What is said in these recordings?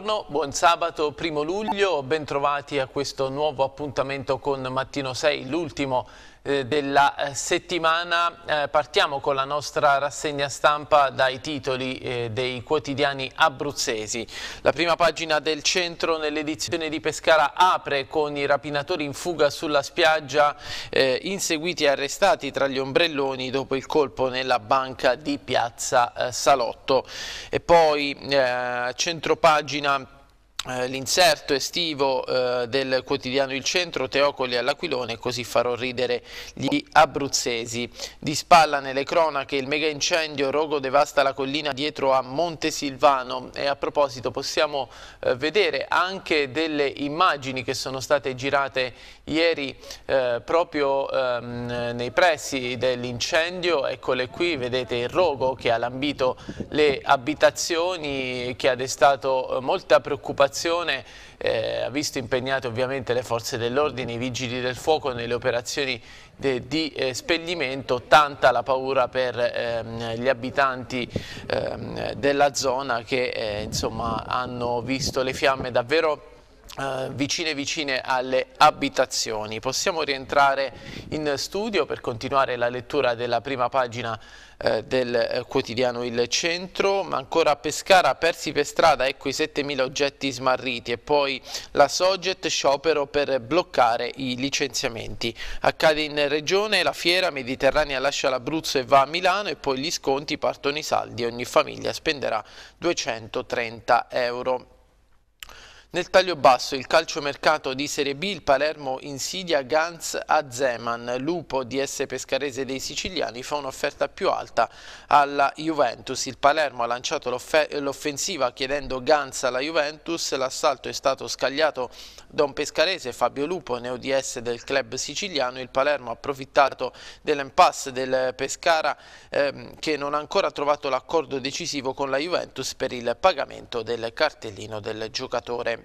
Buongiorno, buon sabato, primo luglio, bentrovati a questo nuovo appuntamento con Mattino 6, l'ultimo eh, della eh, settimana. Eh, partiamo con la nostra rassegna stampa dai titoli dei quotidiani abruzzesi. La prima pagina del centro nell'edizione di Pescara apre con i rapinatori in fuga sulla spiaggia, inseguiti e arrestati tra gli ombrelloni dopo il colpo nella banca di Piazza Salotto. E poi centropagina eh, l'inserto estivo eh, del quotidiano Il Centro, Teocoli all'Aquilone, così farò ridere gli abruzzesi. Di spalla nelle cronache il mega incendio rogo devasta la collina dietro a Montesilvano e a proposito possiamo eh, vedere anche delle immagini che sono state girate ieri proprio ehm, nei pressi dell'incendio, eccole qui, vedete il rogo che ha lambito le abitazioni che ha destato molta preoccupazione situazione eh, ha visto impegnate ovviamente le forze dell'ordine, i vigili del fuoco nelle operazioni de, di eh, spegnimento, tanta la paura per ehm, gli abitanti ehm, della zona che eh, insomma, hanno visto le fiamme davvero eh, vicine vicine alle abitazioni. Possiamo rientrare in studio per continuare la lettura della prima pagina eh, del eh, quotidiano Il Centro, ma ancora a Pescara, persi per strada, ecco i 7.000 oggetti smarriti e poi la Soget sciopero per bloccare i licenziamenti. Accade in regione, la fiera mediterranea lascia l'Abruzzo e va a Milano e poi gli sconti partono i saldi, ogni famiglia spenderà 230 euro. Nel taglio basso il calciomercato di Serie B, il Palermo insidia Gans a Zeman, Lupo DS Pescarese dei Siciliani fa un'offerta più alta alla Juventus, il Palermo ha lanciato l'offensiva chiedendo Gans alla Juventus, l'assalto è stato scagliato da un pescarese Fabio Lupo, neo DS del club siciliano, il Palermo ha approfittato dell'impasse del Pescara ehm, che non ha ancora trovato l'accordo decisivo con la Juventus per il pagamento del cartellino del giocatore.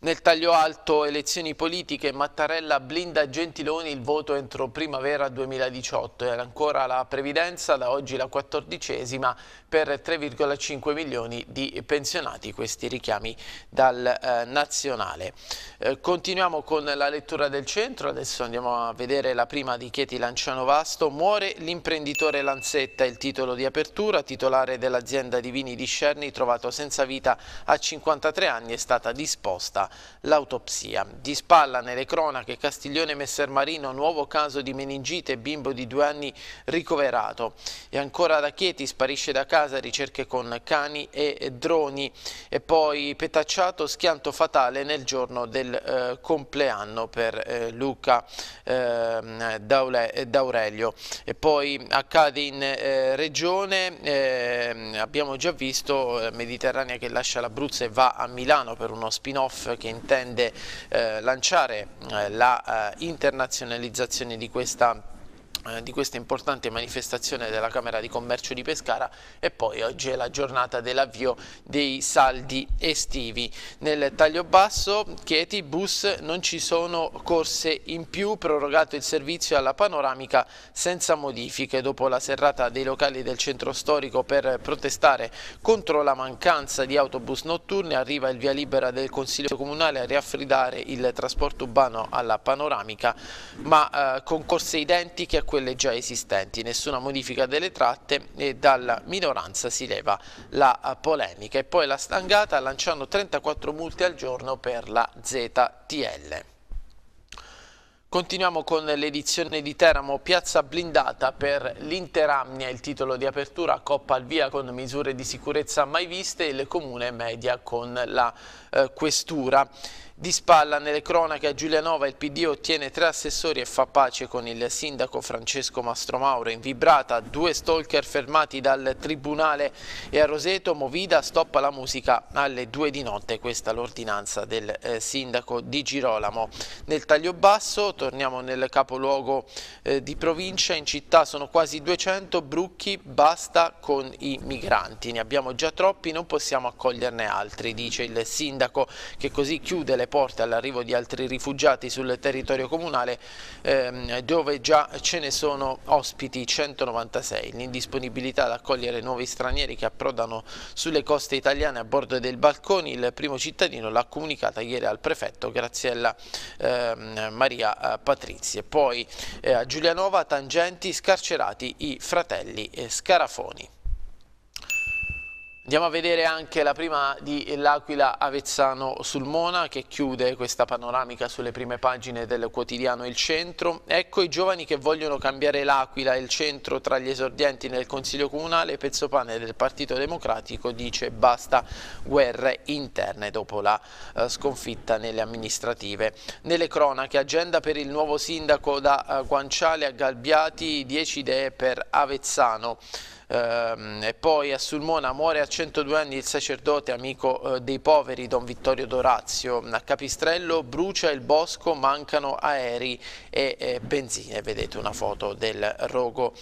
Nel taglio alto elezioni politiche, Mattarella blinda Gentiloni il voto entro primavera 2018. Era ancora la previdenza, da oggi la quattordicesima, per 3,5 milioni di pensionati. Questi richiami dal eh, nazionale. Eh, continuiamo con la lettura del centro. Adesso andiamo a vedere la prima di Chieti Lanciano Vasto. Muore l'imprenditore Lanzetta, il titolo di apertura. Titolare dell'azienda di vini di Scerni, trovato senza vita a 53 anni, è stata disposta l'autopsia. Di spalla nelle cronache Castiglione Messermarino, nuovo caso di meningite, bimbo di due anni ricoverato. E ancora da Chieti sparisce da casa ricerche con cani e droni. E poi petacciato schianto fatale nel giorno del eh, compleanno per eh, Luca eh, D'Aurelio. E poi accade in eh, regione, ehm, abbiamo già visto eh, Mediterranea che lascia l'Abruzzo e va a Milano per uno spin-off che intende eh, lanciare eh, la eh, internazionalizzazione di questa eh, di questa importante manifestazione della Camera di Commercio di Pescara e poi oggi è la giornata dell'avvio dei saldi estivi. Nel taglio basso, Chieti, bus, non ci sono corse in più, prorogato il servizio alla panoramica senza modifiche dopo la serrata dei locali del centro storico per protestare contro la mancanza di autobus notturni, arriva il via libera del Consiglio Comunale a riaffridare il trasporto urbano alla panoramica ma eh, con corse identiche a quelle quelle già esistenti, nessuna modifica delle tratte e dalla minoranza si leva la polemica. E poi la stangata lanciando 34 multe al giorno per la ZTL. Continuiamo con l'edizione di Teramo, piazza blindata per l'Interamnia, il titolo di apertura, Coppa al via con misure di sicurezza mai viste, e il comune media con la eh, questura. Di spalla nelle cronache a Giulianova il PD ottiene tre assessori e fa pace con il sindaco Francesco Mastromauro. In vibrata due stalker fermati dal tribunale e a Roseto Movida stoppa la musica alle due di notte. Questa l'ordinanza del eh, sindaco di Girolamo. Nel taglio basso torniamo nel capoluogo eh, di provincia. In città sono quasi 200 brucchi, basta con i migranti. Ne abbiamo già troppi, non possiamo accoglierne altri, dice il sindaco che così chiude le porte all'arrivo di altri rifugiati sul territorio comunale ehm, dove già ce ne sono ospiti 196. L'indisponibilità ad accogliere nuovi stranieri che approdano sulle coste italiane a bordo del Balconi, il primo cittadino l'ha comunicata ieri al prefetto Graziella ehm, Maria eh, Patrizia. Poi eh, a Giulianova, Tangenti, scarcerati i fratelli eh, Scarafoni. Andiamo a vedere anche la prima di L'Aquila Avezzano sul Mona che chiude questa panoramica sulle prime pagine del quotidiano Il Centro. Ecco i giovani che vogliono cambiare l'Aquila e il Centro tra gli esordienti nel Consiglio Comunale. Pezzopane del Partito Democratico dice basta guerre interne dopo la eh, sconfitta nelle amministrative. Nelle cronache agenda per il nuovo sindaco da eh, Guanciale a Galbiati, 10 idee per Avezzano. Ehm, e poi a Sulmona muore a 102 anni il sacerdote amico eh, dei poveri Don Vittorio Dorazio, a Capistrello brucia il bosco, mancano aerei e eh, benzine, vedete una foto del rogo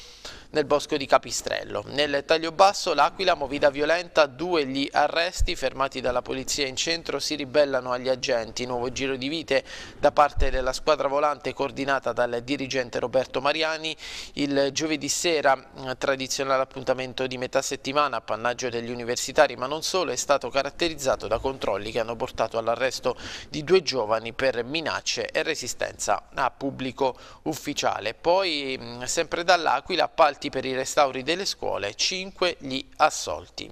nel bosco di Capistrello. Nel taglio basso l'Aquila, movida violenta, due gli arresti fermati dalla polizia in centro si ribellano agli agenti. Nuovo giro di vite da parte della squadra volante coordinata dal dirigente Roberto Mariani. Il giovedì sera, mm, tradizionale appuntamento di metà settimana, appannaggio degli universitari, ma non solo, è stato caratterizzato da controlli che hanno portato all'arresto di due giovani per minacce e resistenza a pubblico ufficiale. Poi, mm, sempre dall'Aquila, appalti per i restauri delle scuole, 5 gli assolti.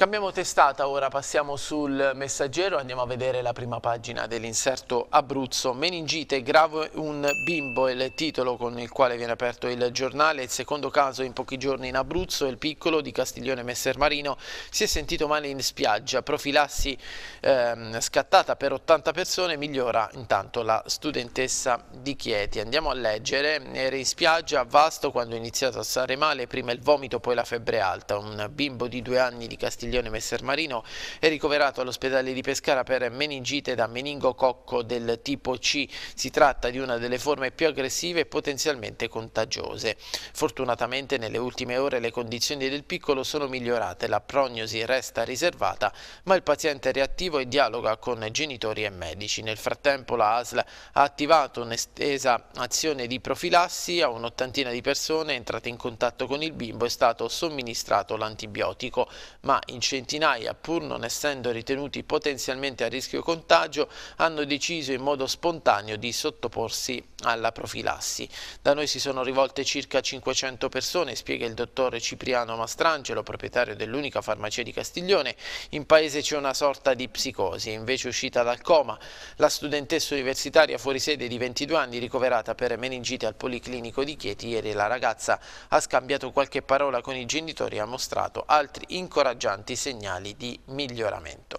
Cambiamo testata, ora passiamo sul messaggero, andiamo a vedere la prima pagina dell'inserto Abruzzo. Meningite, grave un bimbo, è il titolo con il quale viene aperto il giornale. Il secondo caso in pochi giorni in Abruzzo, il piccolo di Castiglione Messermarino si è sentito male in spiaggia. Profilassi ehm, scattata per 80 persone, migliora intanto la studentessa di Chieti. Andiamo a leggere, era in spiaggia Vasto quando è iniziato a stare male, prima il vomito, poi la febbre alta. Un bimbo di due anni di Castiglione Castiglione Messer Marino è ricoverato all'ospedale di Pescara per meningite da meningococco del tipo C. Si tratta di una delle forme più aggressive e potenzialmente contagiose. Fortunatamente nelle ultime ore le condizioni del piccolo sono migliorate, la prognosi resta riservata, ma il paziente è reattivo e dialoga con genitori e medici. Nel frattempo la ASL ha attivato un'estesa azione di profilassi a un'ottantina di persone entrate in contatto con il bimbo è stato somministrato l'antibiotico, ma in in centinaia, pur non essendo ritenuti potenzialmente a rischio contagio, hanno deciso in modo spontaneo di sottoporsi alla profilassi. Da noi si sono rivolte circa 500 persone, spiega il dottor Cipriano Mastrangelo, proprietario dell'unica farmacia di Castiglione. In paese c'è una sorta di psicosi, invece uscita dal coma. La studentessa universitaria fuori sede di 22 anni, ricoverata per meningite al Policlinico di Chieti, ieri la ragazza ha scambiato qualche parola con i genitori e ha mostrato altri incoraggianti importanti segnali di miglioramento.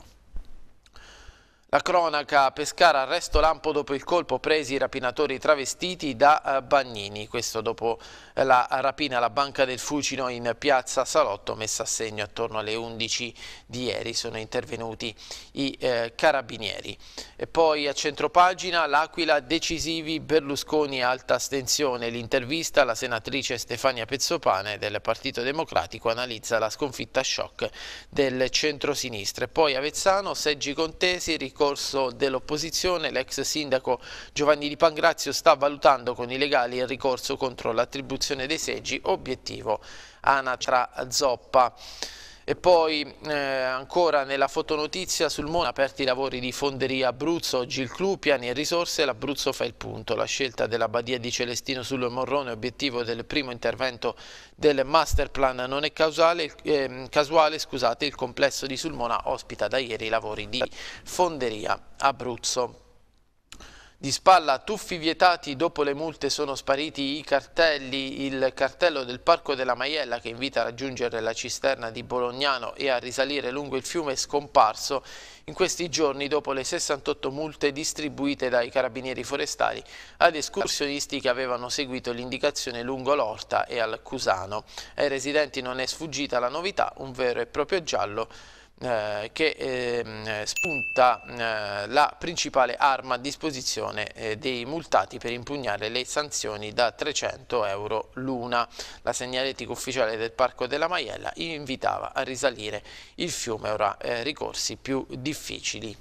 La cronaca Pescara arresto lampo dopo il colpo presi i rapinatori travestiti da eh, Bagnini, questo dopo eh, la rapina alla Banca del Fucino in piazza Salotto messa a segno attorno alle 11 di ieri sono intervenuti i eh, carabinieri. E poi a centropagina l'Aquila decisivi Berlusconi alta stensione l'intervista alla senatrice Stefania Pezzopane del Partito Democratico analizza la sconfitta shock del centrosinistra. E poi Avezzano, seggi contesi, ricorso dell'opposizione, l'ex sindaco Giovanni Di Pangrazio sta valutando con i legali il ricorso contro l'attribuzione distribuzione dei seggi, obiettivo Anatra Zoppa. E poi eh, ancora nella fotonotizia sul Mona aperti i lavori di fonderia Abruzzo, oggi il clou, piani e risorse, l'Abruzzo fa il punto. La scelta della badia di Celestino sul Morrone, obiettivo del primo intervento del master plan, non è causale, eh, casuale, scusate, il complesso di Sulmona ospita da ieri i lavori di fonderia Abruzzo. Di spalla tuffi vietati, dopo le multe sono spariti i cartelli, il cartello del Parco della Maiella che invita a raggiungere la cisterna di Bolognano e a risalire lungo il fiume è scomparso in questi giorni dopo le 68 multe distribuite dai carabinieri forestali ad escursionisti che avevano seguito l'indicazione lungo l'Orta e al Cusano. Ai residenti non è sfuggita la novità, un vero e proprio giallo eh, che ehm, spunta eh, la principale arma a disposizione eh, dei multati per impugnare le sanzioni da 300 euro l'una. La segnaletica ufficiale del Parco della Maiella invitava a risalire il fiume, ora ricorsi più difficili.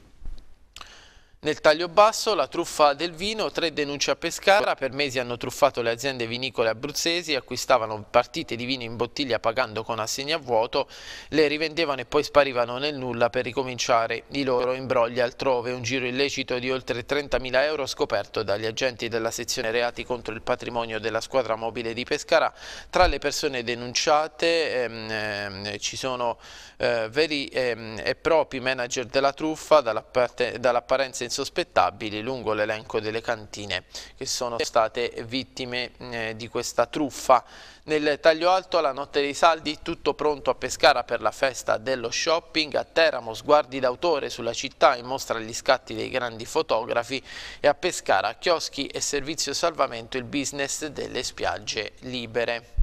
Nel taglio basso la truffa del vino, tre denunce a Pescara, per mesi hanno truffato le aziende vinicole abruzzesi, acquistavano partite di vino in bottiglia pagando con assegni a vuoto, le rivendevano e poi sparivano nel nulla per ricominciare i loro imbrogli altrove, un giro illecito di oltre 30.000 euro scoperto dagli agenti della sezione reati contro il patrimonio della squadra mobile di Pescara. Tra le persone denunciate ehm, ehm, ci sono eh, veri ehm, e propri manager della truffa dall'apparenza insospettabili lungo l'elenco delle cantine che sono state vittime eh, di questa truffa. Nel taglio alto alla notte dei saldi tutto pronto a Pescara per la festa dello shopping, a Teramo sguardi d'autore sulla città in mostra agli scatti dei grandi fotografi e a Pescara chioschi e servizio salvamento il business delle spiagge libere.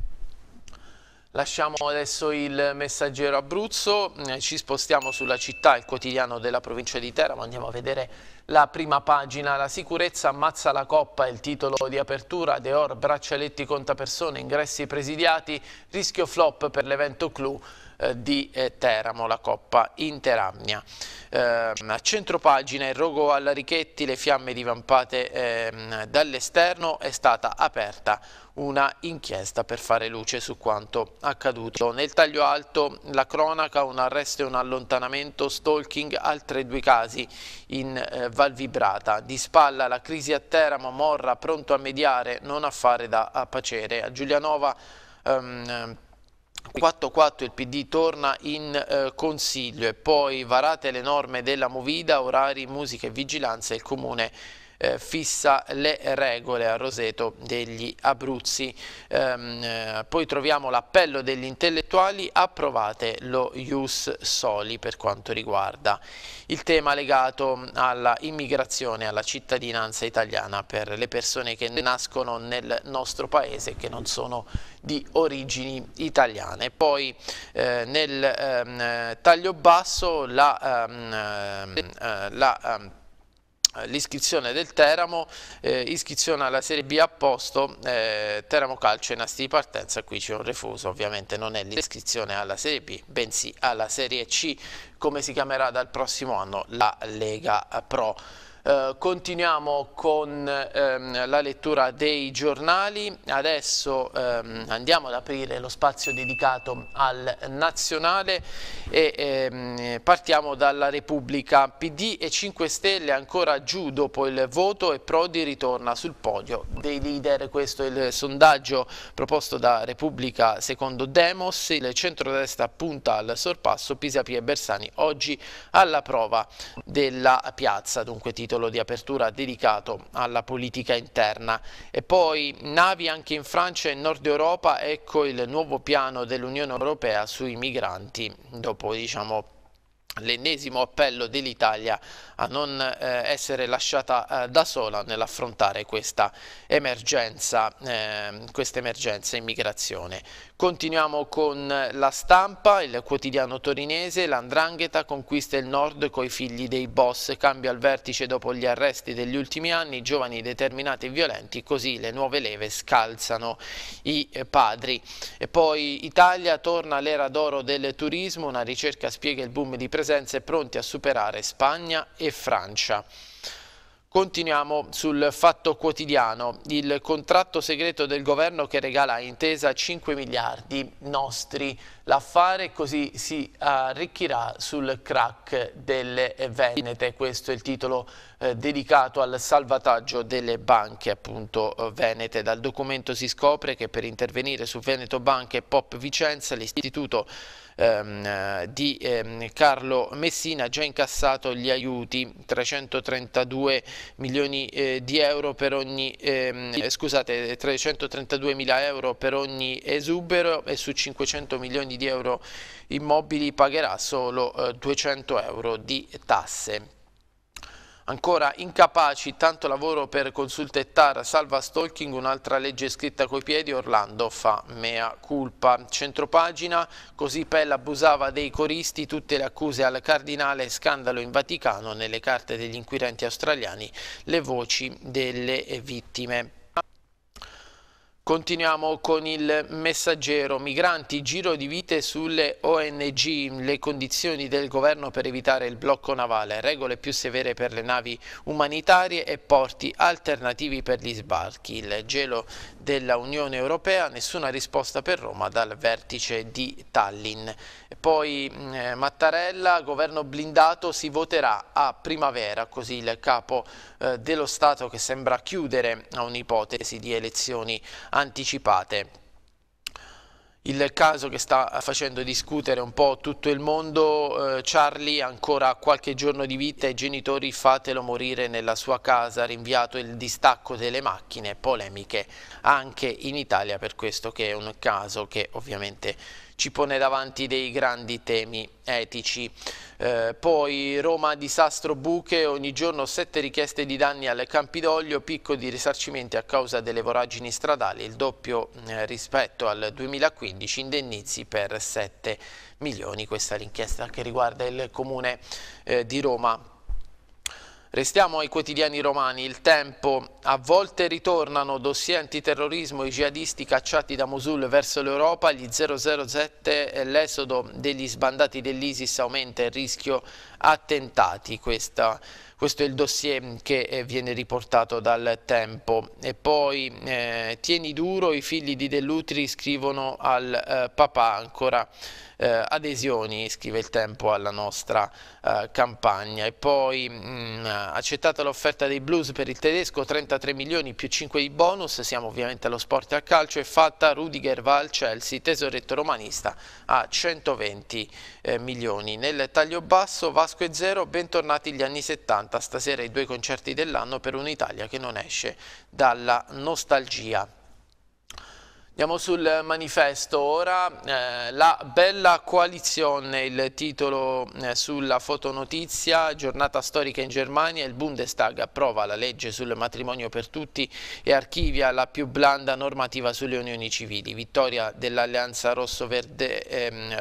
Lasciamo adesso il messaggero Abruzzo, eh, ci spostiamo sulla città, il quotidiano della provincia di Teramo, andiamo a vedere la prima pagina, la sicurezza ammazza la coppa, il titolo di apertura, Deor, braccialetti contapersone, ingressi presidiati, rischio flop per l'evento clou eh, di eh, Teramo, la Coppa Interamnia. Eh, a pagina il rogo alla Richetti, le fiamme divampate ehm, dall'esterno, è stata aperta una inchiesta per fare luce su quanto accaduto. Nel taglio alto la cronaca, un arresto e un allontanamento, stalking, altri due casi in eh, Val Vibrata. Di spalla la crisi a Teramo, Morra pronto a mediare, non a fare da pacere. A Giulianova... Um, ehm, 4-4 il PD torna in eh, consiglio e poi varate le norme della Movida, orari, musica e vigilanza il comune eh, fissa le regole a Roseto degli Abruzzi. Ehm, eh, poi troviamo l'appello degli intellettuali, approvate lo Ius Soli per quanto riguarda il tema legato alla immigrazione, alla cittadinanza italiana per le persone che nascono nel nostro paese e che non sono di origini italiane. Poi eh, nel ehm, taglio basso la, ehm, eh, la ehm, l'iscrizione del Teramo, eh, iscrizione alla Serie B a posto, eh, Teramo Calcio in asti di partenza, qui c'è un refuso, ovviamente non è l'iscrizione alla Serie B, bensì alla Serie C, come si chiamerà dal prossimo anno la Lega Pro. Eh, continuiamo con ehm, la lettura dei giornali, adesso ehm, andiamo ad aprire lo spazio dedicato al nazionale e ehm, partiamo dalla Repubblica. PD e 5 Stelle ancora giù dopo il voto e Prodi ritorna sul podio dei leader, questo è il sondaggio proposto da Repubblica secondo Demos, il centrodestra punta al sorpasso Pisapia e Bersani oggi alla prova della piazza, dunque titolo capitolo di apertura dedicato alla politica interna. E poi navi anche in Francia e in Nord Europa, ecco il nuovo piano dell'Unione Europea sui migranti, dopo diciamo l'ennesimo appello dell'Italia a non eh, essere lasciata eh, da sola nell'affrontare questa emergenza, eh, questa emergenza immigrazione. Continuiamo con la stampa, il quotidiano torinese, l'andrangheta conquista il nord con i figli dei boss, cambia al vertice dopo gli arresti degli ultimi anni, giovani determinati e violenti, così le nuove leve scalzano i padri. E poi Italia torna all'era d'oro del turismo, una ricerca spiega il boom di presenze pronti a superare Spagna e Francia. Continuiamo sul fatto quotidiano, il contratto segreto del governo che regala a intesa 5 miliardi nostri L'affare così si arricchirà sul crack delle Venete, questo è il titolo eh, dedicato al salvataggio delle banche appunto eh, venete. Dal documento si scopre che per intervenire su Veneto Banca e Pop Vicenza l'istituto ehm, eh, di ehm, Carlo Messina ha già incassato gli aiuti 332 milioni eh, di euro per ogni ehm, eh, scusate 332 mila euro per ogni esubero e su 500 milioni di di euro immobili pagherà solo 200 eh, euro di tasse. Ancora incapaci, tanto lavoro per consulte e TAR, salva stalking, un'altra legge scritta coi piedi, Orlando fa mea culpa. Centropagina, così Pella abusava dei coristi, tutte le accuse al cardinale, scandalo in Vaticano, nelle carte degli inquirenti australiani, le voci delle vittime. Continuiamo con il messaggero. Migranti, giro di vite sulle ONG, le condizioni del governo per evitare il blocco navale, regole più severe per le navi umanitarie e porti alternativi per gli sbarchi. Il gelo della Unione Europea, nessuna risposta per Roma dal vertice di Tallinn. Poi eh, Mattarella, governo blindato, si voterà a primavera, così il capo eh, dello Stato che sembra chiudere a un'ipotesi di elezioni anticipate il caso che sta facendo discutere un po' tutto il mondo, eh, Charlie ancora qualche giorno di vita e genitori fatelo morire nella sua casa, rinviato il distacco delle macchine, polemiche anche in Italia per questo che è un caso che ovviamente ci pone davanti dei grandi temi etici. Eh, poi Roma disastro buche, ogni giorno sette richieste di danni al Campidoglio, picco di risarcimenti a causa delle voragini stradali, il doppio eh, rispetto al 2015, indennizi per 7 milioni. Questa è l'inchiesta che riguarda il comune eh, di Roma. Restiamo ai quotidiani romani, il tempo, a volte ritornano dossier antiterrorismo e jihadisti cacciati da Mosul verso l'Europa, gli 007 e l'esodo degli sbandati dell'Isis aumenta il rischio attentati, questa questo è il dossier mm, che eh, viene riportato dal tempo. E poi eh, tieni duro, i figli di Dell'Utri scrivono al eh, papà ancora eh, adesioni, scrive il tempo alla nostra eh, campagna. E poi mh, mm, accettata l'offerta dei Blues per il tedesco, 33 milioni più 5 di bonus, siamo ovviamente allo sport e al calcio, è fatta Rudiger va al Chelsea, tesoretto romanista a 120 eh, milioni. Nel taglio basso Vasco e Zero, bentornati gli anni 70 stasera i due concerti dell'anno per un'Italia che non esce dalla nostalgia. Andiamo sul manifesto ora, eh, la bella coalizione, il titolo eh, sulla fotonotizia, giornata storica in Germania, il Bundestag approva la legge sul matrimonio per tutti e archivia la più blanda normativa sulle unioni civili, vittoria dell'alleanza ehm,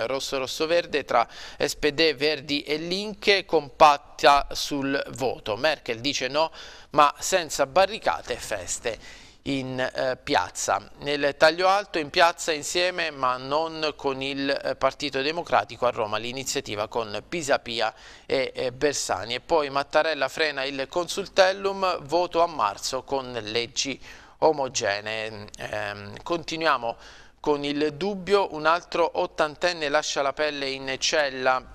rosso-rosso-verde eh, Rosso tra SPD, Verdi e Linke, compatta sul voto. Merkel dice no ma senza barricate e feste in eh, piazza. Nel taglio alto in piazza insieme ma non con il eh, Partito Democratico a Roma l'iniziativa con Pisapia e eh, Bersani e poi Mattarella frena il consultellum voto a marzo con leggi omogenee. Ehm, continuiamo con il dubbio, un altro ottantenne lascia la pelle in cella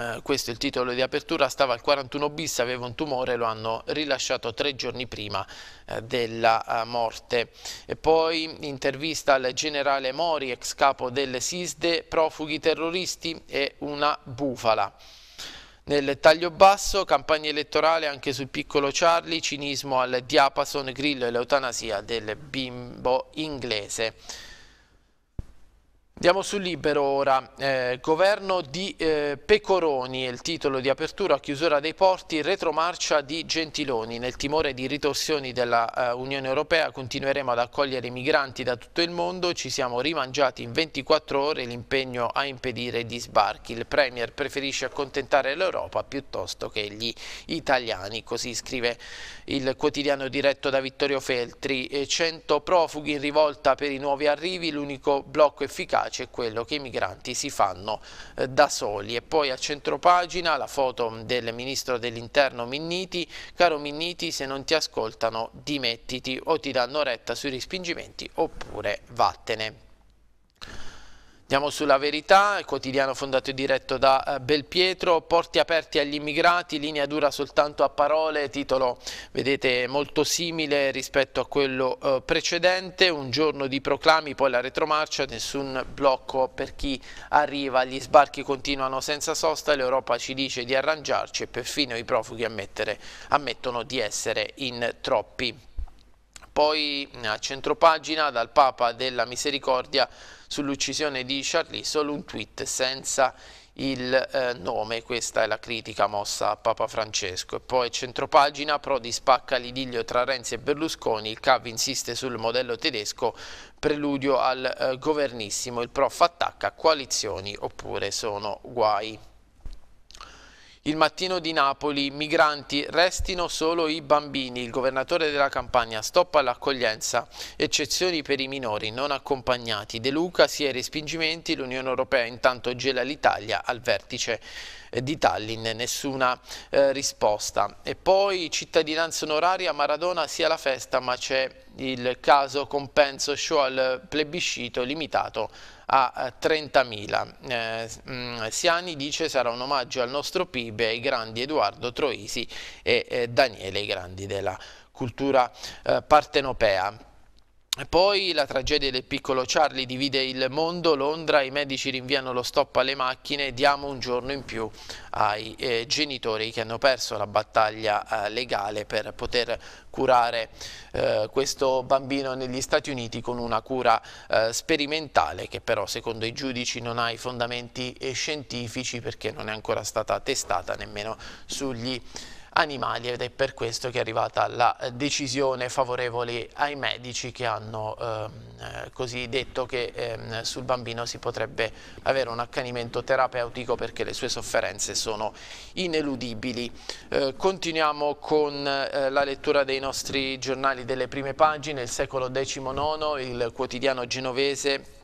eh, questo è il titolo di apertura, stava al 41 bis, aveva un tumore, lo hanno rilasciato tre giorni prima eh, della eh, morte. E poi intervista al generale Mori, ex capo del SISDE, profughi terroristi e una bufala. Nel taglio basso, campagna elettorale anche sul piccolo Charlie, cinismo al diapason, grillo e l'eutanasia del bimbo inglese. Andiamo sul libero ora, eh, governo di eh, Pecoroni il titolo di apertura a chiusura dei porti, retromarcia di Gentiloni. Nel timore di ritorsioni della eh, Unione Europea continueremo ad accogliere migranti da tutto il mondo, ci siamo rimangiati in 24 ore l'impegno a impedire gli sbarchi. Il Premier preferisce accontentare l'Europa piuttosto che gli italiani, così scrive il quotidiano diretto da Vittorio Feltri. 100 eh, profughi in rivolta per i nuovi arrivi, l'unico blocco efficace efficace è quello che i migranti si fanno eh, da soli. E poi a centropagina la foto del ministro dell'interno Minniti, caro Minniti se non ti ascoltano dimettiti o ti danno retta sui respingimenti oppure vattene. Andiamo sulla verità, il quotidiano fondato e diretto da eh, Belpietro, porti aperti agli immigrati, linea dura soltanto a parole, titolo vedete molto simile rispetto a quello eh, precedente, un giorno di proclami, poi la retromarcia, nessun blocco per chi arriva, gli sbarchi continuano senza sosta, l'Europa ci dice di arrangiarci e perfino i profughi ammettere, ammettono di essere in troppi. Poi mm, a centropagina dal Papa della Misericordia sull'uccisione di Charlie solo un tweet senza il eh, nome, questa è la critica mossa a Papa Francesco. E poi centropagina, Prodi spacca l'idillio tra Renzi e Berlusconi, il CAV insiste sul modello tedesco, preludio al eh, governissimo, il prof attacca coalizioni oppure sono guai. Il mattino di Napoli, migranti, restino solo i bambini. Il governatore della campagna stoppa l'accoglienza, eccezioni per i minori non accompagnati. De Luca si ai respingimenti, l'Unione Europea intanto gela l'Italia al vertice. Eh, di Tallinn, nessuna eh, risposta. E poi cittadinanza onoraria, Maradona sia la festa ma c'è il caso compenso show cioè al plebiscito limitato a 30.000. Eh, eh mm, Siani dice sarà un omaggio al nostro PIB ai grandi Edoardo Troisi e eh, Daniele, i grandi della cultura eh, partenopea. Poi la tragedia del piccolo Charlie divide il mondo, Londra, i medici rinviano lo stop alle macchine, diamo un giorno in più ai eh, genitori che hanno perso la battaglia eh, legale per poter curare eh, questo bambino negli Stati Uniti con una cura eh, sperimentale che però secondo i giudici non ha i fondamenti eh, scientifici perché non è ancora stata testata nemmeno sugli animali ed è per questo che è arrivata la decisione favorevole ai medici che hanno ehm, eh, così detto che ehm, sul bambino si potrebbe avere un accanimento terapeutico perché le sue sofferenze sono ineludibili. Eh, continuiamo con eh, la lettura dei nostri giornali delle prime pagine, il secolo XIX, il quotidiano genovese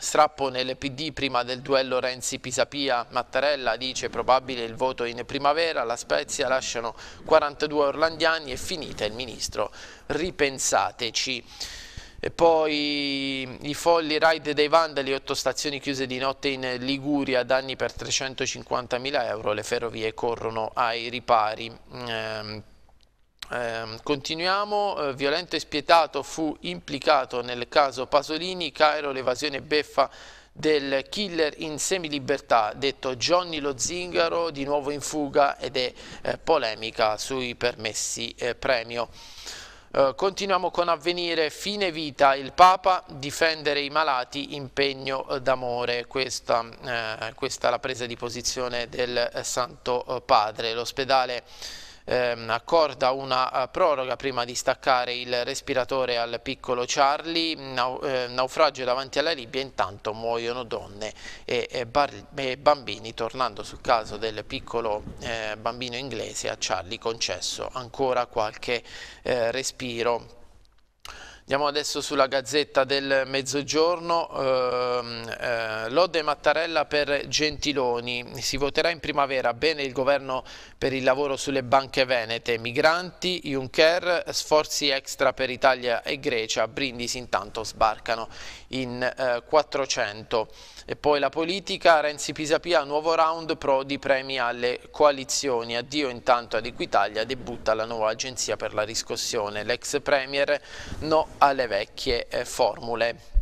Strappo nel PD prima del duello Renzi-Pisapia-Mattarella dice probabile il voto in primavera, la Spezia lasciano 42 orlandiani e finita il ministro. Ripensateci. E poi i folli raid dei vandali, otto stazioni chiuse di notte in Liguria, danni per 350.000 euro, le ferrovie corrono ai ripari. Ehm, eh, continuiamo, eh, violento e spietato fu implicato nel caso Pasolini, Cairo l'evasione beffa del killer in semilibertà, detto Johnny lo zingaro, di nuovo in fuga ed è eh, polemica sui permessi eh, premio. Eh, continuiamo con avvenire fine vita, il Papa difendere i malati, impegno d'amore, questa, eh, questa, è la presa di posizione del Santo Padre. L'ospedale ehm, accorda una eh, proroga prima di staccare il respiratore al piccolo Charlie, nau eh, naufragio davanti alla Libia, intanto muoiono donne e, e, e bambini, tornando sul caso del piccolo eh, bambino inglese a Charlie concesso ancora qualche eh, respiro Andiamo adesso sulla Gazzetta del Mezzogiorno, ehm, eh, eh, lode Mattarella per Gentiloni, si voterà in primavera, bene il governo per il lavoro sulle banche venete, migranti, Juncker, sforzi extra per Italia e Grecia, Brindisi intanto sbarcano in eh, 400. E poi la politica, Renzi Pisapia, nuovo round, pro di premi alle coalizioni, addio intanto ad Equitalia, debutta la nuova agenzia per la riscossione, l'ex premier no alle vecchie eh, formule.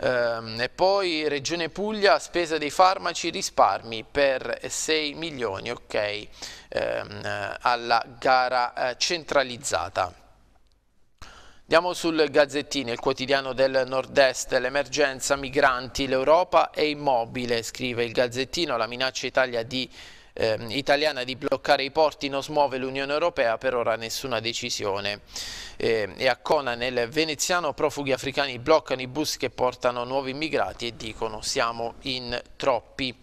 Ehm, e poi Regione Puglia, spesa dei farmaci, risparmi per 6 milioni, ok, ehm, alla gara eh, centralizzata. Andiamo sul Gazzettino, il quotidiano del Nord-Est, l'emergenza migranti, l'Europa è immobile, scrive il Gazzettino, la minaccia Italia di, eh, italiana di bloccare i porti non smuove l'Unione Europea, per ora nessuna decisione. Eh, e a Cona nel veneziano profughi africani bloccano i bus che portano nuovi immigrati e dicono siamo in troppi.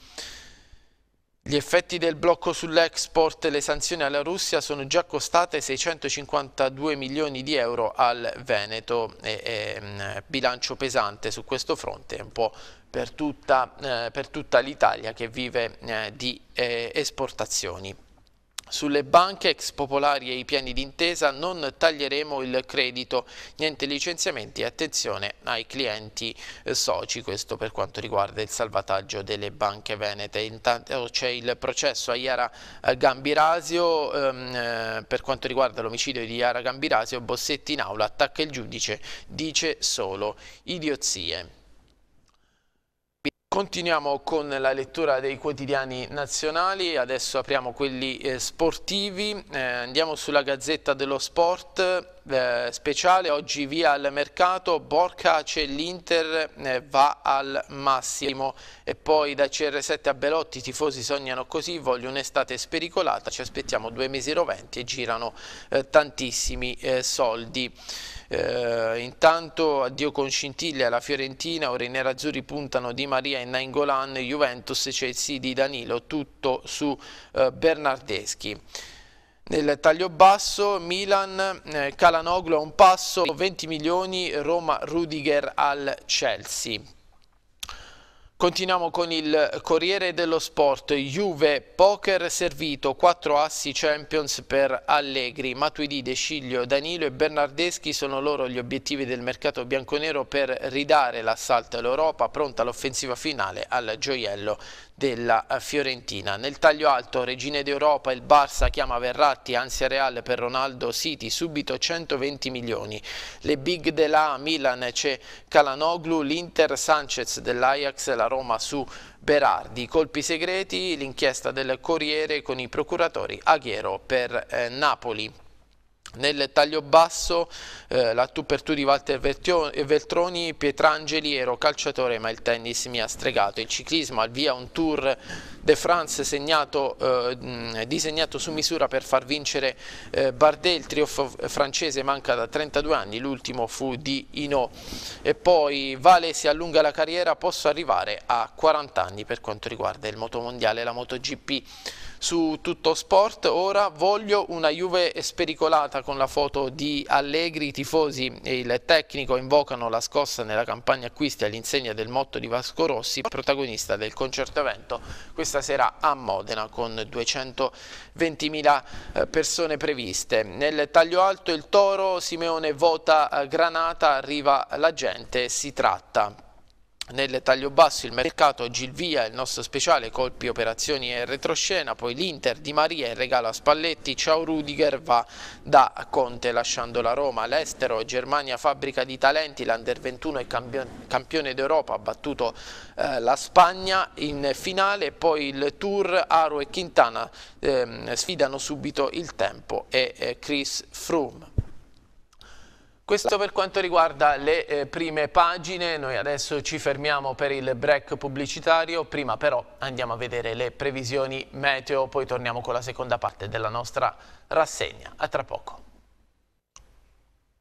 Gli effetti del blocco sull'export e le sanzioni alla Russia sono già costate 652 milioni di euro al Veneto, e, e, ehm, bilancio pesante su questo fronte, un po' per tutta, eh, tutta l'Italia che vive eh, di eh, esportazioni. Sulle banche ex popolari e i piani d'intesa non taglieremo il credito, niente licenziamenti e attenzione ai clienti eh, soci, questo per quanto riguarda il salvataggio delle banche venete. Intanto c'è il processo a Iara eh, Gambirasio, ehm, eh, per quanto riguarda l'omicidio di Iara Gambirasio, Bossetti in aula attacca il giudice, dice solo idiozie. Continuiamo con la lettura dei quotidiani nazionali, adesso apriamo quelli eh, sportivi, eh, andiamo sulla Gazzetta dello Sport eh, speciale, oggi via al mercato, Borca c'è l'Inter, eh, va al massimo e poi da CR7 a Belotti i tifosi sognano così, voglio un'estate spericolata, ci aspettiamo due mesi roventi e girano eh, tantissimi eh, soldi. Eh, intanto addio con scintille alla Fiorentina, ora i nerazzurri puntano Di Maria e Nainggolan, Juventus c'è il di Danilo, tutto su eh, Bernardeschi. Nel taglio basso Milan, eh, Calanoglu a un passo, 20 milioni, Roma Rudiger al Chelsea. Continuiamo con il Corriere dello Sport, Juve, poker servito, quattro assi Champions per Allegri, Matuidi, De Sciglio, Danilo e Bernardeschi sono loro gli obiettivi del mercato bianconero per ridare l'assalto all'Europa, pronta l'offensiva finale al gioiello della Fiorentina. Nel taglio alto, Regine d'Europa, il Barça chiama Verratti, ansia reale per Ronaldo City, subito 120 milioni. Le big della Milan c'è Calanoglu, l'Inter, Sanchez dell'Ajax, la della Roma su Berardi. Colpi segreti, l'inchiesta del Corriere con i procuratori Aghiero per eh, Napoli. Nel taglio basso eh, la tu per tu di Walter Veltroni, Pietrangeli ero calciatore ma il tennis mi ha stregato, il ciclismo al via un tour De France segnato, eh, disegnato su misura per far vincere eh, Bardet, il trionfo francese manca da 32 anni, l'ultimo fu di Hino e poi Vale si allunga la carriera, posso arrivare a 40 anni per quanto riguarda il motomondiale e la MotoGP su tutto sport. Ora voglio una Juve spericolata con la foto di Allegri, i tifosi e il tecnico invocano la scossa nella campagna acquisti all'insegna del motto di Vasco Rossi, protagonista del concerto evento questa sera a Modena con 220.000 eh, persone previste. Nel taglio alto il Toro, Simeone vota eh, Granata, arriva la gente, si tratta nel taglio basso il mercato, Gilvia, il nostro speciale, colpi, operazioni e retroscena, poi l'Inter di Maria e regala Spalletti, ciao Rudiger va da Conte lasciando la Roma, all'estero, Germania fabbrica di talenti, l'Under 21 è campione d'Europa, ha battuto eh, la Spagna in finale, poi il Tour, Aro e Quintana eh, sfidano subito il tempo e eh, Chris Froome. Questo per quanto riguarda le eh, prime pagine, noi adesso ci fermiamo per il break pubblicitario, prima però andiamo a vedere le previsioni meteo, poi torniamo con la seconda parte della nostra rassegna. A tra poco.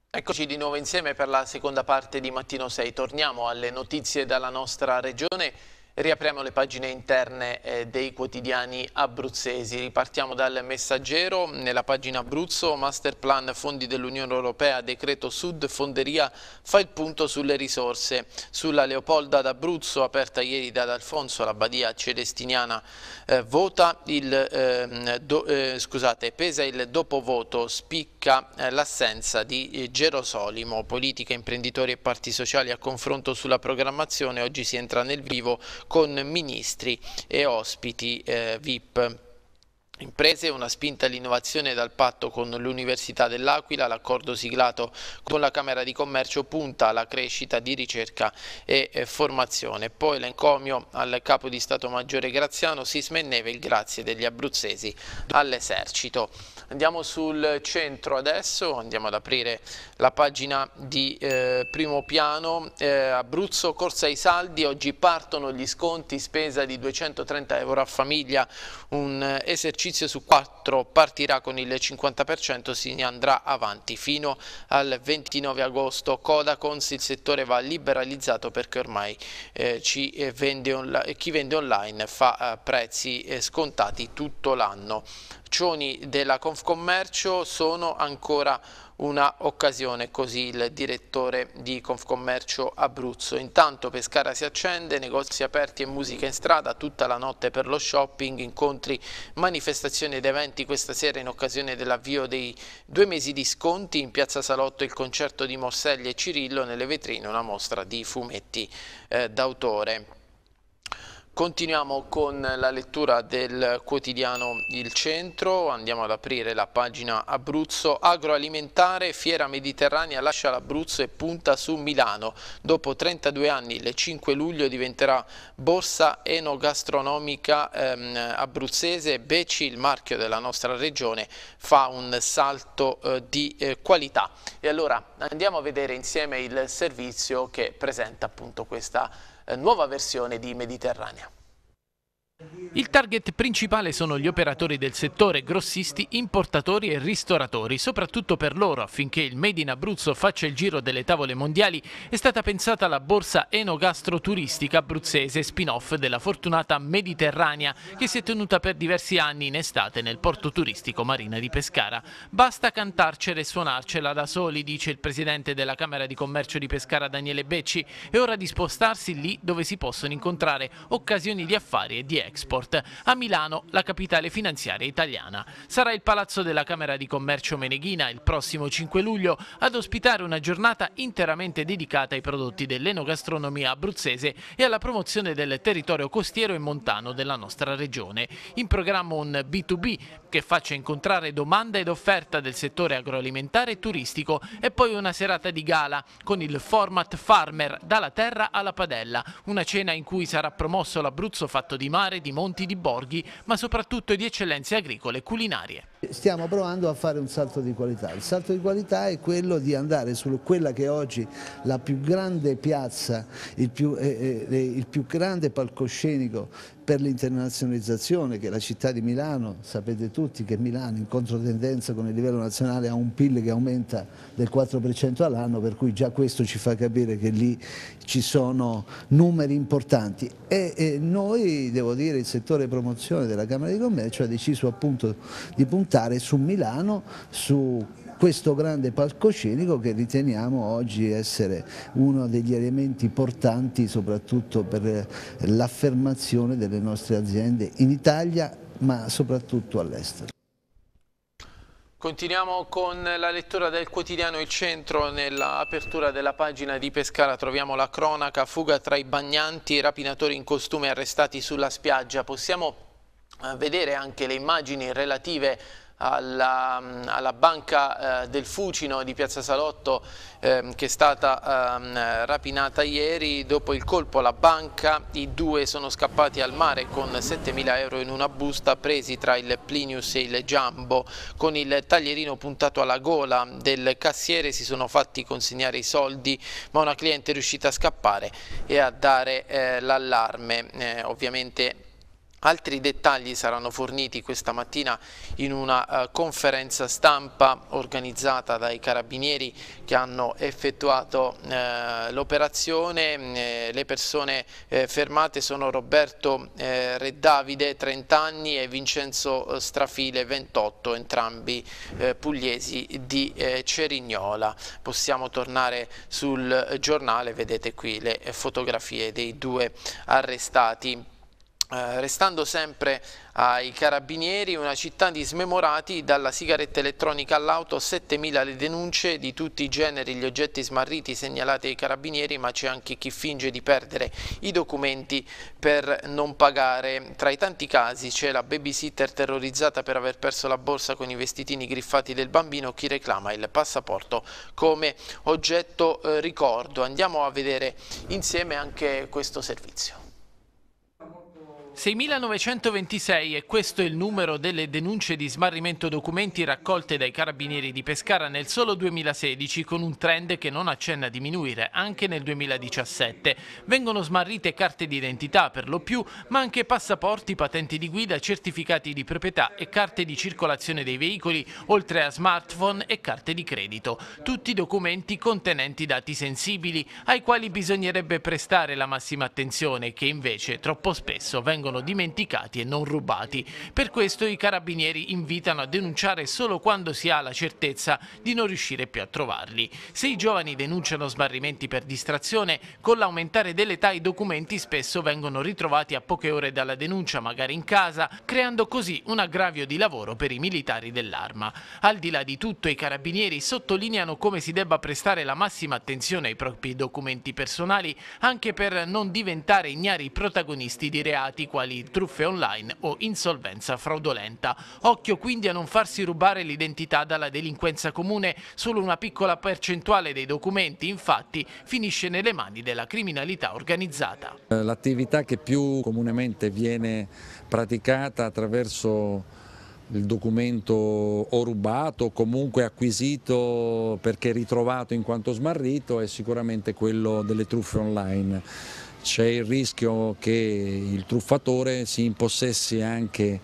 Eccoci di nuovo insieme per la seconda parte di Mattino 6, torniamo alle notizie dalla nostra regione Riapriamo le pagine interne eh, dei quotidiani abruzzesi. Ripartiamo dal messaggero. Nella pagina Abruzzo, Masterplan fondi dell'Unione Europea, decreto Sud, fonderia fa il punto sulle risorse. Sulla Leopolda d'Abruzzo, aperta ieri da D'Alfonso, la badia celestiniana eh, vota il, ehm, eh, do, scusate, pesa il dopovoto, spicca eh, l'assenza di eh, Gerosolimo. Politica, imprenditori e parti sociali a confronto sulla programmazione. Oggi si entra nel vivo con ministri e ospiti eh, VIP. Imprese, una spinta all'innovazione dal patto con l'Università dell'Aquila, l'accordo siglato con la Camera di Commercio punta alla crescita di ricerca e eh, formazione. Poi l'encomio al capo di Stato Maggiore Graziano Sisma e Neve, il grazie degli abruzzesi all'esercito. Andiamo sul centro adesso, andiamo ad aprire la pagina di eh, primo piano. Eh, Abruzzo, corsa ai saldi, oggi partono gli sconti, spesa di 230 euro a famiglia, un eh, esercizio esercizio su 4 partirà con il 50%, si andrà avanti fino al 29 agosto. Codacons il settore va liberalizzato perché ormai eh, eh vende eh, chi vende online fa eh, prezzi eh, scontati tutto l'anno. Cioni della Confcommercio sono ancora una occasione, così il direttore di Confcommercio Abruzzo. Intanto Pescara si accende, negozi aperti e musica in strada tutta la notte per lo shopping, incontri, manifestazioni ed eventi questa sera in occasione dell'avvio dei due mesi di sconti in Piazza Salotto il concerto di Morselli e Cirillo nelle vetrine una mostra di fumetti eh, d'autore. Continuiamo con la lettura del quotidiano Il Centro, andiamo ad aprire la pagina Abruzzo, agroalimentare, fiera mediterranea lascia l'Abruzzo e punta su Milano. Dopo 32 anni, il 5 luglio diventerà borsa enogastronomica ehm, abruzzese, Beci, il marchio della nostra regione, fa un salto eh, di eh, qualità. E allora andiamo a vedere insieme il servizio che presenta appunto questa nuova versione di Mediterranea. Il target principale sono gli operatori del settore, grossisti, importatori e ristoratori. Soprattutto per loro, affinché il Made in Abruzzo faccia il giro delle tavole mondiali, è stata pensata la borsa enogastro-turistica abruzzese, spin-off della fortunata Mediterranea, che si è tenuta per diversi anni in estate nel porto turistico Marina di Pescara. Basta cantarcela e suonarcela da soli, dice il presidente della Camera di Commercio di Pescara Daniele Becci. È ora di spostarsi lì dove si possono incontrare occasioni di affari e di eco. Export, a Milano, la capitale finanziaria italiana. Sarà il Palazzo della Camera di Commercio Meneghina il prossimo 5 luglio ad ospitare una giornata interamente dedicata ai prodotti dell'enogastronomia abruzzese e alla promozione del territorio costiero e montano della nostra regione. In programma un B2B che faccia incontrare domanda ed offerta del settore agroalimentare e turistico e poi una serata di gala con il format Farmer dalla terra alla padella, una cena in cui sarà promosso l'Abruzzo fatto di mare di Monti di Borghi, ma soprattutto di eccellenze agricole e culinarie. Stiamo provando a fare un salto di qualità. Il salto di qualità è quello di andare su quella che è oggi la più grande piazza, il più, eh, eh, eh il più grande palcoscenico per l'internazionalizzazione che è la città di Milano, sapete tutti che Milano in controtendenza con il livello nazionale ha un PIL che aumenta del 4% all'anno, per cui già questo ci fa capire che lì ci sono numeri importanti e, e noi, devo dire, il settore promozione della Camera di Commercio ha deciso appunto di puntare portare su Milano, su questo grande palcoscenico che riteniamo oggi essere uno degli elementi portanti soprattutto per l'affermazione delle nostre aziende in Italia ma soprattutto all'estero. Continuiamo con la lettura del quotidiano Il Centro. Nell'apertura della pagina di Pescara troviamo la cronaca fuga tra i bagnanti e rapinatori in costume arrestati sulla spiaggia. Possiamo eh, vedere anche le immagini relative alla, alla banca eh, del Fucino di Piazza Salotto eh, che è stata eh, rapinata ieri, dopo il colpo alla banca i due sono scappati al mare con 7.000 euro in una busta presi tra il Plinius e il Giambo, con il taglierino puntato alla gola del cassiere si sono fatti consegnare i soldi ma una cliente è riuscita a scappare e a dare eh, l'allarme, eh, ovviamente Altri dettagli saranno forniti questa mattina in una eh, conferenza stampa organizzata dai carabinieri che hanno effettuato eh, l'operazione. Mm, eh, le persone fermate sono Roberto Re Davide, 30 anni, e Vincenzo Strafile, 28, entrambi pugliesi di Cerignola. Possiamo tornare sul giornale, vedete qui le fotografie dei due arrestati. Eh, restando sempre ai carabinieri, una città di smemorati, dalla sigaretta elettronica all'auto, 7.000 le denunce di tutti i generi, gli oggetti smarriti segnalati ai carabinieri, ma c'è anche chi finge di perdere i documenti per non pagare. Tra i tanti casi c'è la babysitter terrorizzata per aver perso la borsa con i vestitini griffati del bambino, chi reclama il passaporto come oggetto eh, ricordo. Andiamo a vedere insieme anche questo servizio. 6.926 e questo è il numero delle denunce di smarrimento documenti raccolte dai carabinieri di Pescara nel solo 2016 con un trend che non accenna a diminuire anche nel 2017. Vengono smarrite carte d'identità per lo più ma anche passaporti, patenti di guida, certificati di proprietà e carte di circolazione dei veicoli oltre a smartphone e carte di credito. Tutti documenti contenenti dati sensibili ai quali bisognerebbe prestare la massima attenzione che invece troppo spesso vengono vengono dimenticati e non rubati. Per questo i carabinieri invitano a denunciare solo quando si ha la certezza di non riuscire più a trovarli. Se i giovani denunciano sbarrimenti per distrazione, con l'aumentare dell'età i documenti spesso vengono ritrovati a poche ore dalla denuncia, magari in casa, creando così un aggravio di lavoro per i militari dell'arma. Al di là di tutto, i carabinieri sottolineano come si debba prestare la massima attenzione ai propri documenti personali, anche per non diventare ignari protagonisti di reati quali truffe online o insolvenza fraudolenta. Occhio quindi a non farsi rubare l'identità dalla delinquenza comune, solo una piccola percentuale dei documenti infatti finisce nelle mani della criminalità organizzata. Eh, l'attività che più comunemente viene praticata attraverso il documento o rubato o comunque acquisito perché ritrovato in quanto smarrito è sicuramente quello delle truffe online c'è il rischio che il truffatore si impossessi anche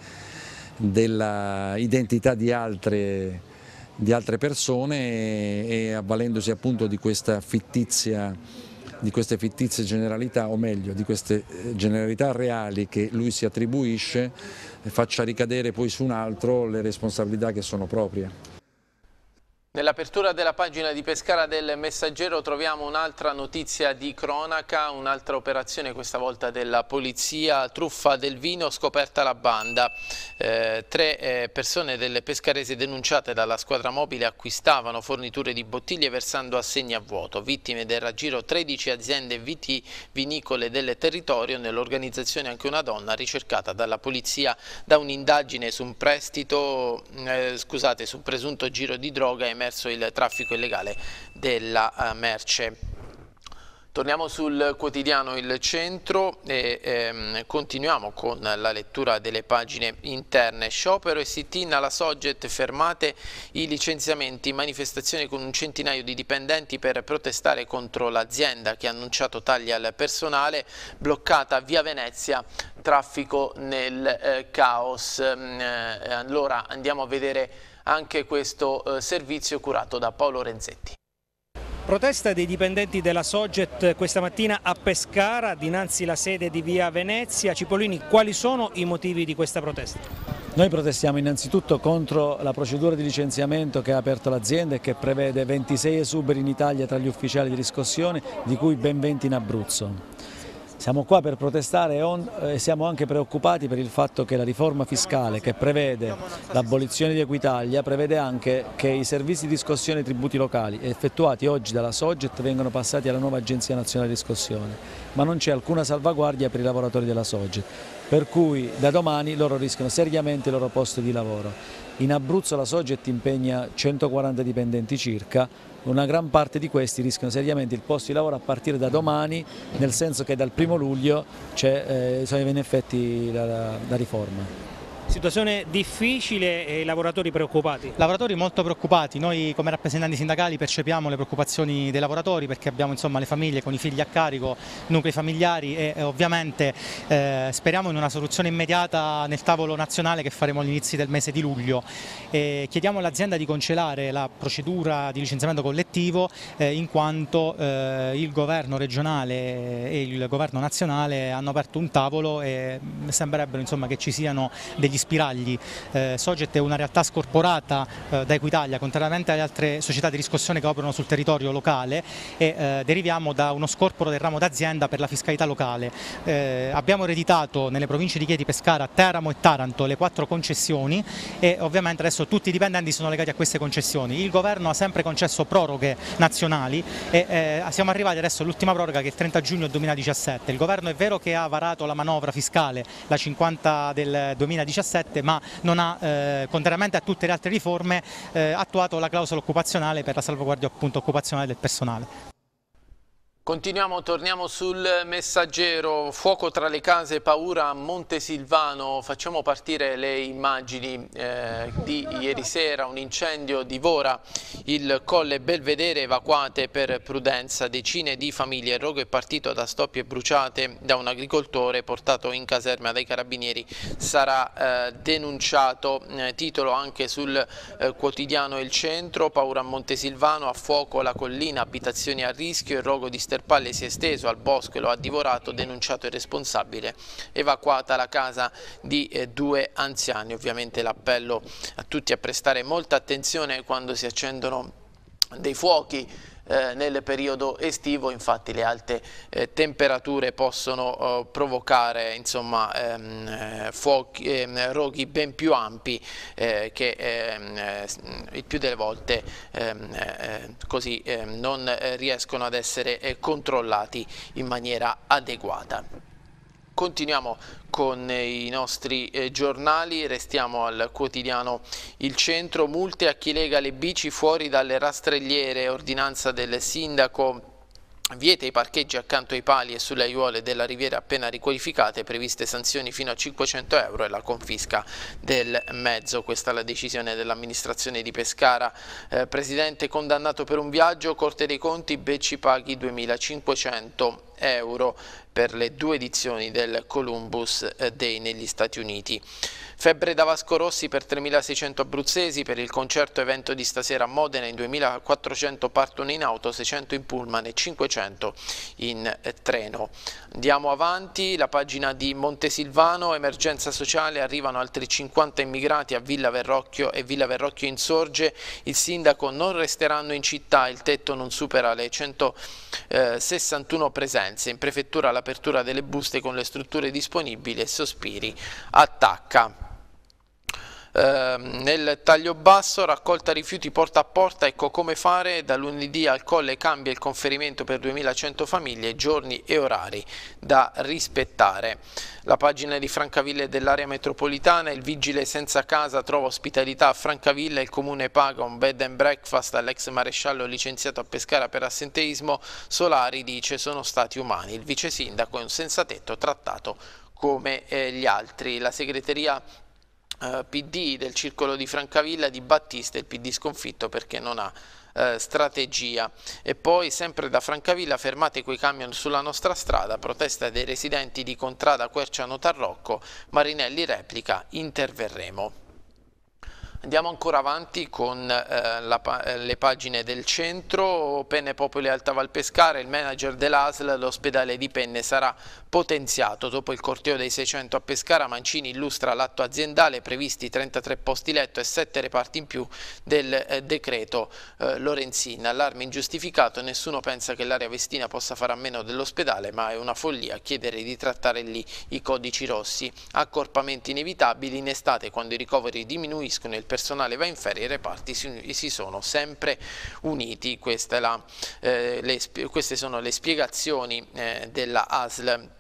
dell'identità di, di altre, persone e, avvalendosi appunto di, fittizia, di queste fittizie generalità, o meglio di queste eh, generalità reali che lui si attribuisce, faccia ricadere poi su un altro le responsabilità che sono proprie. Nell'apertura della pagina di Pescara del Messaggero troviamo un'altra notizia di cronaca, un'altra operazione questa volta della polizia, truffa del vino, scoperta la banda. Eh, tre eh, persone del Pescarese denunciate dalla squadra mobile acquistavano forniture di bottiglie versando assegni a vuoto. Vittime del raggiro 13 aziende viti vinicole del territorio, nell'organizzazione anche una donna ricercata dalla polizia da un'indagine su un prestito, eh, scusate, su un presunto giro di droga e emerso il traffico illegale della eh, merce. Torniamo sul quotidiano Il Centro e ehm, continuiamo con la lettura delle pagine interne. Sciopero e sit-in alla Sogget fermate i licenziamenti, manifestazione con un centinaio di dipendenti per protestare contro l'azienda che ha annunciato tagli al personale, bloccata via Venezia, traffico nel eh, caos. Mm, eh, allora andiamo a vedere anche questo eh, servizio curato da Paolo Renzetti. Protesta dei dipendenti della Soget questa mattina a Pescara, dinanzi alla sede di via Venezia. Cipollini, quali sono i motivi di questa protesta? Noi protestiamo innanzitutto contro la procedura di licenziamento che ha aperto l'azienda e che prevede 26 esuberi in Italia tra gli ufficiali di riscossione, di cui ben 20 in Abruzzo. Siamo qua per protestare e siamo anche preoccupati per il fatto che la riforma fiscale che prevede l'abolizione di Equitalia prevede anche che i servizi di scossione dei tributi locali effettuati oggi dalla Soget vengano passati alla nuova Agenzia Nazionale di Scossione, ma non c'è alcuna salvaguardia per i lavoratori della Soget, per cui da domani loro rischiano seriamente il loro posto di lavoro. In Abruzzo la Soget impegna 140 dipendenti circa, una gran parte di questi rischiano seriamente il posto di lavoro a partire da domani, nel senso che dal primo luglio c'è eh, in effetti la, la riforma. Situazione difficile e i lavoratori preoccupati? Lavoratori molto preoccupati, noi come rappresentanti sindacali percepiamo le preoccupazioni dei lavoratori perché abbiamo insomma, le famiglie con i figli a carico, nuclei familiari e, ovviamente eh, speriamo in una soluzione immediata nel tavolo nazionale che faremo all'inizio del mese di luglio. E chiediamo all'azienda di congelare la procedura di licenziamento collettivo eh, in quanto eh, il governo regionale e il governo nazionale hanno aperto un tavolo e mm, sembrerebbero insomma, che ci siano degli spiragli. Eh, Soget è una realtà scorporata eh, da Equitalia, contrariamente alle altre società di riscossione che operano sul territorio locale e eh, deriviamo da uno scorporo del ramo d'azienda per la fiscalità locale. Eh, abbiamo ereditato nelle province di Chieti, Pescara, Teramo e Taranto le quattro concessioni e ovviamente adesso tutti i dipendenti sono legati a queste concessioni. Il governo ha sempre concesso proroghe nazionali e eh, siamo arrivati adesso all'ultima proroga che è il 30 giugno 2017. Il governo è vero che ha varato la manovra fiscale, la 50 del 2017, 2007 ma non ha, eh, contrariamente a tutte le altre riforme, eh, attuato la clausola occupazionale per la salvaguardia appunto, occupazionale del personale. Continuiamo, torniamo sul messaggero, fuoco tra le case, paura a Montesilvano, facciamo partire le immagini eh, di ieri sera, un incendio divora il Colle Belvedere, evacuate per prudenza, decine di famiglie, il rogo è partito da stoppie bruciate da un agricoltore portato in caserma dai carabinieri, sarà eh, denunciato, eh, titolo anche sul eh, quotidiano Il Centro, paura a Montesilvano, a fuoco la collina, abitazioni a rischio, il rogo disturbato Interpalli si è esteso al bosco e lo ha divorato, denunciato il responsabile, evacuata la casa di eh, due anziani. Ovviamente l'appello a tutti a prestare molta attenzione quando si accendono dei fuochi eh, nel periodo estivo, infatti le alte eh, temperature possono eh, provocare insomma, ehm, eh, fuochi, ehm, roghi ben più ampi eh, che ehm, mm, il più delle volte ehm, così, ehm, non riescono ad essere controllati in maniera adeguata. Continuiamo con eh, i nostri eh, giornali, restiamo al quotidiano Il Centro, multe a chi lega le bici fuori dalle rastrelliere, ordinanza del sindaco Vieta i parcheggi accanto ai pali e sulle aiuole della riviera appena riqualificate, previste sanzioni fino a 500 euro e la confisca del mezzo. Questa è la decisione dell'amministrazione di Pescara. Eh, presidente condannato per un viaggio, Corte dei Conti, Becci paghi 2500 euro per le due edizioni del Columbus Day negli Stati Uniti. Febbre da Vasco Rossi per 3.600 abruzzesi per il concerto evento di stasera a Modena in 2.400 partono in auto, 600 in pullman e 500 in treno. Andiamo avanti, la pagina di Montesilvano, emergenza sociale, arrivano altri 50 immigrati a Villa Verrocchio e Villa Verrocchio insorge, il sindaco non resteranno in città, il tetto non supera le 161 presenze Firenze. In prefettura l'apertura delle buste con le strutture disponibili e sospiri attacca eh, nel taglio basso raccolta rifiuti porta a porta ecco come fare da lunedì al colle cambia il conferimento per 2100 famiglie giorni e orari da rispettare la pagina di Francavilla e dell'area metropolitana il vigile senza casa trova ospitalità a Francavilla il comune paga un bed and breakfast all'ex maresciallo licenziato a Pescara per assenteismo Solari dice sono stati umani il vice sindaco è un senza tetto trattato come eh, gli altri. La segreteria eh, PD del circolo di Francavilla di Battista, il PD sconfitto perché non ha eh, strategia. E poi sempre da Francavilla fermate quei camion sulla nostra strada, protesta dei residenti di Contrada Querciano Tarrocco, Marinelli replica interverremo. Andiamo ancora avanti con eh, la, eh, le pagine del centro, Penne Popoli Alta Valpescare, il manager dell'ASL, l'ospedale di Penne sarà potenziato. Dopo il corteo dei 600 a Pescara, Mancini illustra l'atto aziendale, previsti 33 posti letto e 7 reparti in più del eh, decreto eh, Lorenzin. Allarme ingiustificato, nessuno pensa che l'area vestina possa fare a meno dell'ospedale, ma è una follia chiedere di trattare lì i codici rossi. Accorpamenti inevitabili in estate quando i ricoveri diminuiscono il personale va in ferie, i reparti si, si sono sempre uniti. Queste, la, eh, le, queste sono le spiegazioni eh, della ASL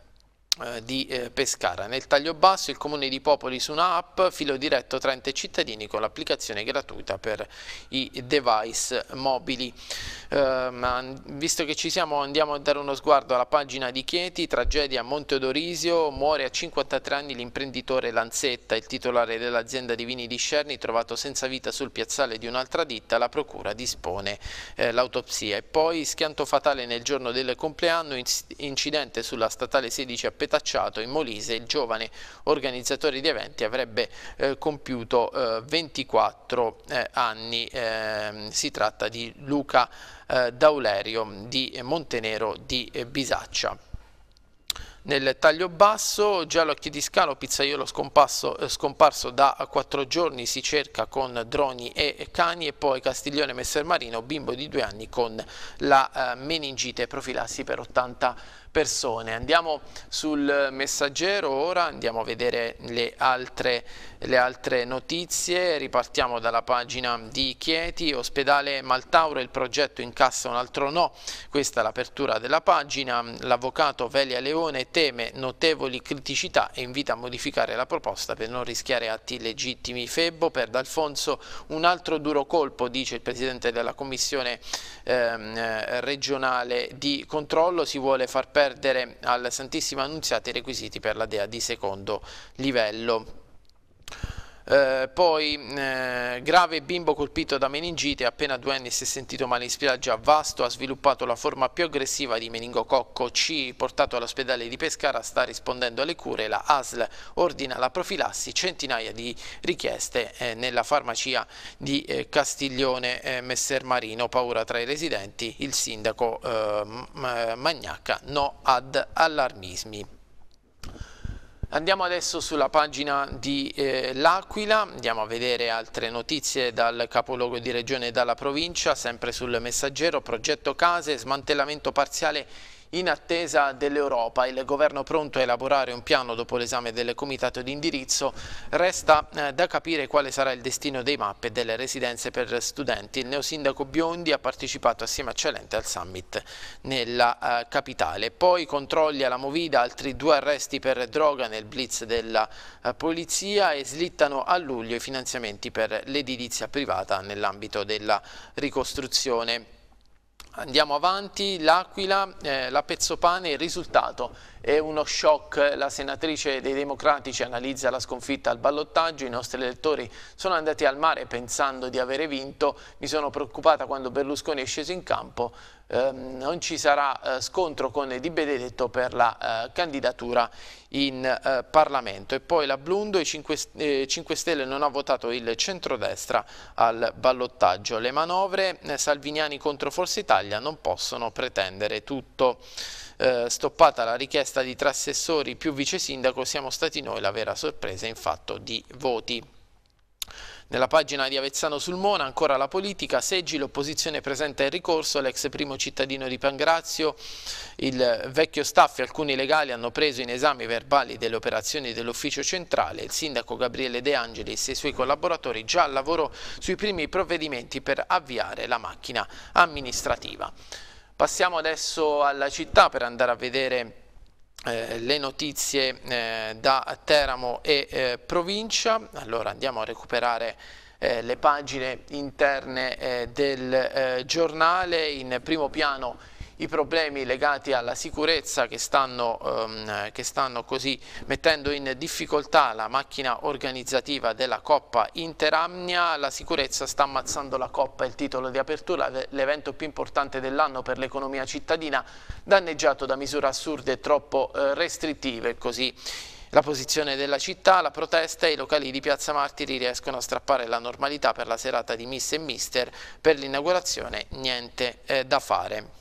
eh, di eh, Pescara. Nel taglio basso il comune di Popoli su un'app, filo diretto 30 cittadini con l'applicazione gratuita per i device mobili. Eh, visto che ci siamo andiamo a dare uno sguardo alla pagina di Chieti, tragedia a Monte Odorisio, muore a 53 anni l'imprenditore Lanzetta, il titolare dell'azienda di vini di Scerni, trovato senza vita sul piazzale di un'altra ditta, la procura dispone eh, l'autopsia. E poi schianto fatale nel giorno del compleanno, incidente sulla statale 16 a petacciato in Molise, il giovane organizzatore di eventi avrebbe eh, compiuto eh, 24 eh, anni. Ehm, si tratta di Luca eh, Daulerio di Montenero di eh, Bisaccia. Nel taglio basso, giallo a di scalo, pizzaiolo scomparso, scomparso da quattro giorni, si cerca con droni e cani e poi Castiglione Messer Marino, bimbo di due anni con la meningite profilassi per 80 anni persone. Andiamo sul messaggero ora, andiamo a vedere le altre, le altre notizie, ripartiamo dalla pagina di Chieti, ospedale Maltauro, il progetto incassa un altro no, questa è l'apertura della pagina, l'avvocato Velia Leone teme notevoli criticità e invita a modificare la proposta per non rischiare atti illegittimi. Febbo per D'Alfonso un altro duro colpo, dice il Presidente della Commissione ehm, eh, regionale di controllo, si vuole far perdere perdere al Santissimo Annunziato i requisiti per la Dea di secondo livello. Eh, poi eh, grave bimbo colpito da meningite, appena due anni si è sentito male in spiaggia a Vasto, ha sviluppato la forma più aggressiva di meningococco C, portato all'ospedale di Pescara, sta rispondendo alle cure, la ASL ordina la profilassi, centinaia di richieste eh, nella farmacia di eh, Castiglione eh, Messer Marino, paura tra i residenti, il sindaco eh, Magnacca no ad allarmismi. Andiamo adesso sulla pagina di eh, L'Aquila, andiamo a vedere altre notizie dal capoluogo di regione e dalla provincia, sempre sul messaggero, progetto case, smantellamento parziale in attesa dell'Europa. Il governo pronto a elaborare un piano dopo l'esame del comitato di indirizzo. Resta eh, da capire quale sarà il destino dei mappe e delle residenze per studenti. Il neosindaco Biondi ha partecipato assieme a Celente al summit nella eh, capitale. Poi controlli alla Movida, altri due arresti per droga nel blitz della eh, polizia e slittano a luglio i finanziamenti per l'edilizia privata nell'ambito della ricostruzione. Andiamo avanti, l'Aquila, eh, la Pezzopane, il risultato è uno shock, la senatrice dei democratici analizza la sconfitta al ballottaggio, i nostri elettori sono andati al mare pensando di avere vinto, mi sono preoccupata quando Berlusconi è sceso in campo, ehm, non ci sarà eh, scontro con Di Benedetto per la eh, candidatura in eh, Parlamento. E poi la Blundo, i 5, 5, Stelle non ha votato il centrodestra al ballottaggio. Le manovre eh, Salviniani contro Forza Italia non possono pretendere tutto. Eh, stoppata la richiesta di tre assessori più vice sindaco, siamo stati noi la vera sorpresa in fatto di voti. Nella pagina di Avezzano sul Mona ancora la politica, Seggi l'opposizione presenta il ricorso, l'ex primo cittadino di Pangrazio, il vecchio staff e alcuni legali hanno preso in esame i verbali delle operazioni dell'ufficio centrale, il sindaco Gabriele De Angelis e i suoi collaboratori già al lavoro sui primi provvedimenti per avviare la macchina amministrativa. Passiamo adesso alla città per andare a vedere eh, le notizie eh, da Teramo e eh, provincia. Allora andiamo a recuperare eh, le pagine interne eh, del giornale in primo piano i problemi legati alla sicurezza che stanno, ehm, che stanno così mettendo in difficoltà la macchina organizzativa della Coppa Interamnia, la sicurezza sta ammazzando la Coppa, il titolo di apertura, l'evento più importante dell'anno per l'economia cittadina, danneggiato da misure assurde e troppo eh, restrittive, così la posizione della città, la protesta e i locali di Piazza Martiri riescono a strappare la normalità per la serata di Miss e Mister, per l'inaugurazione niente eh, da fare.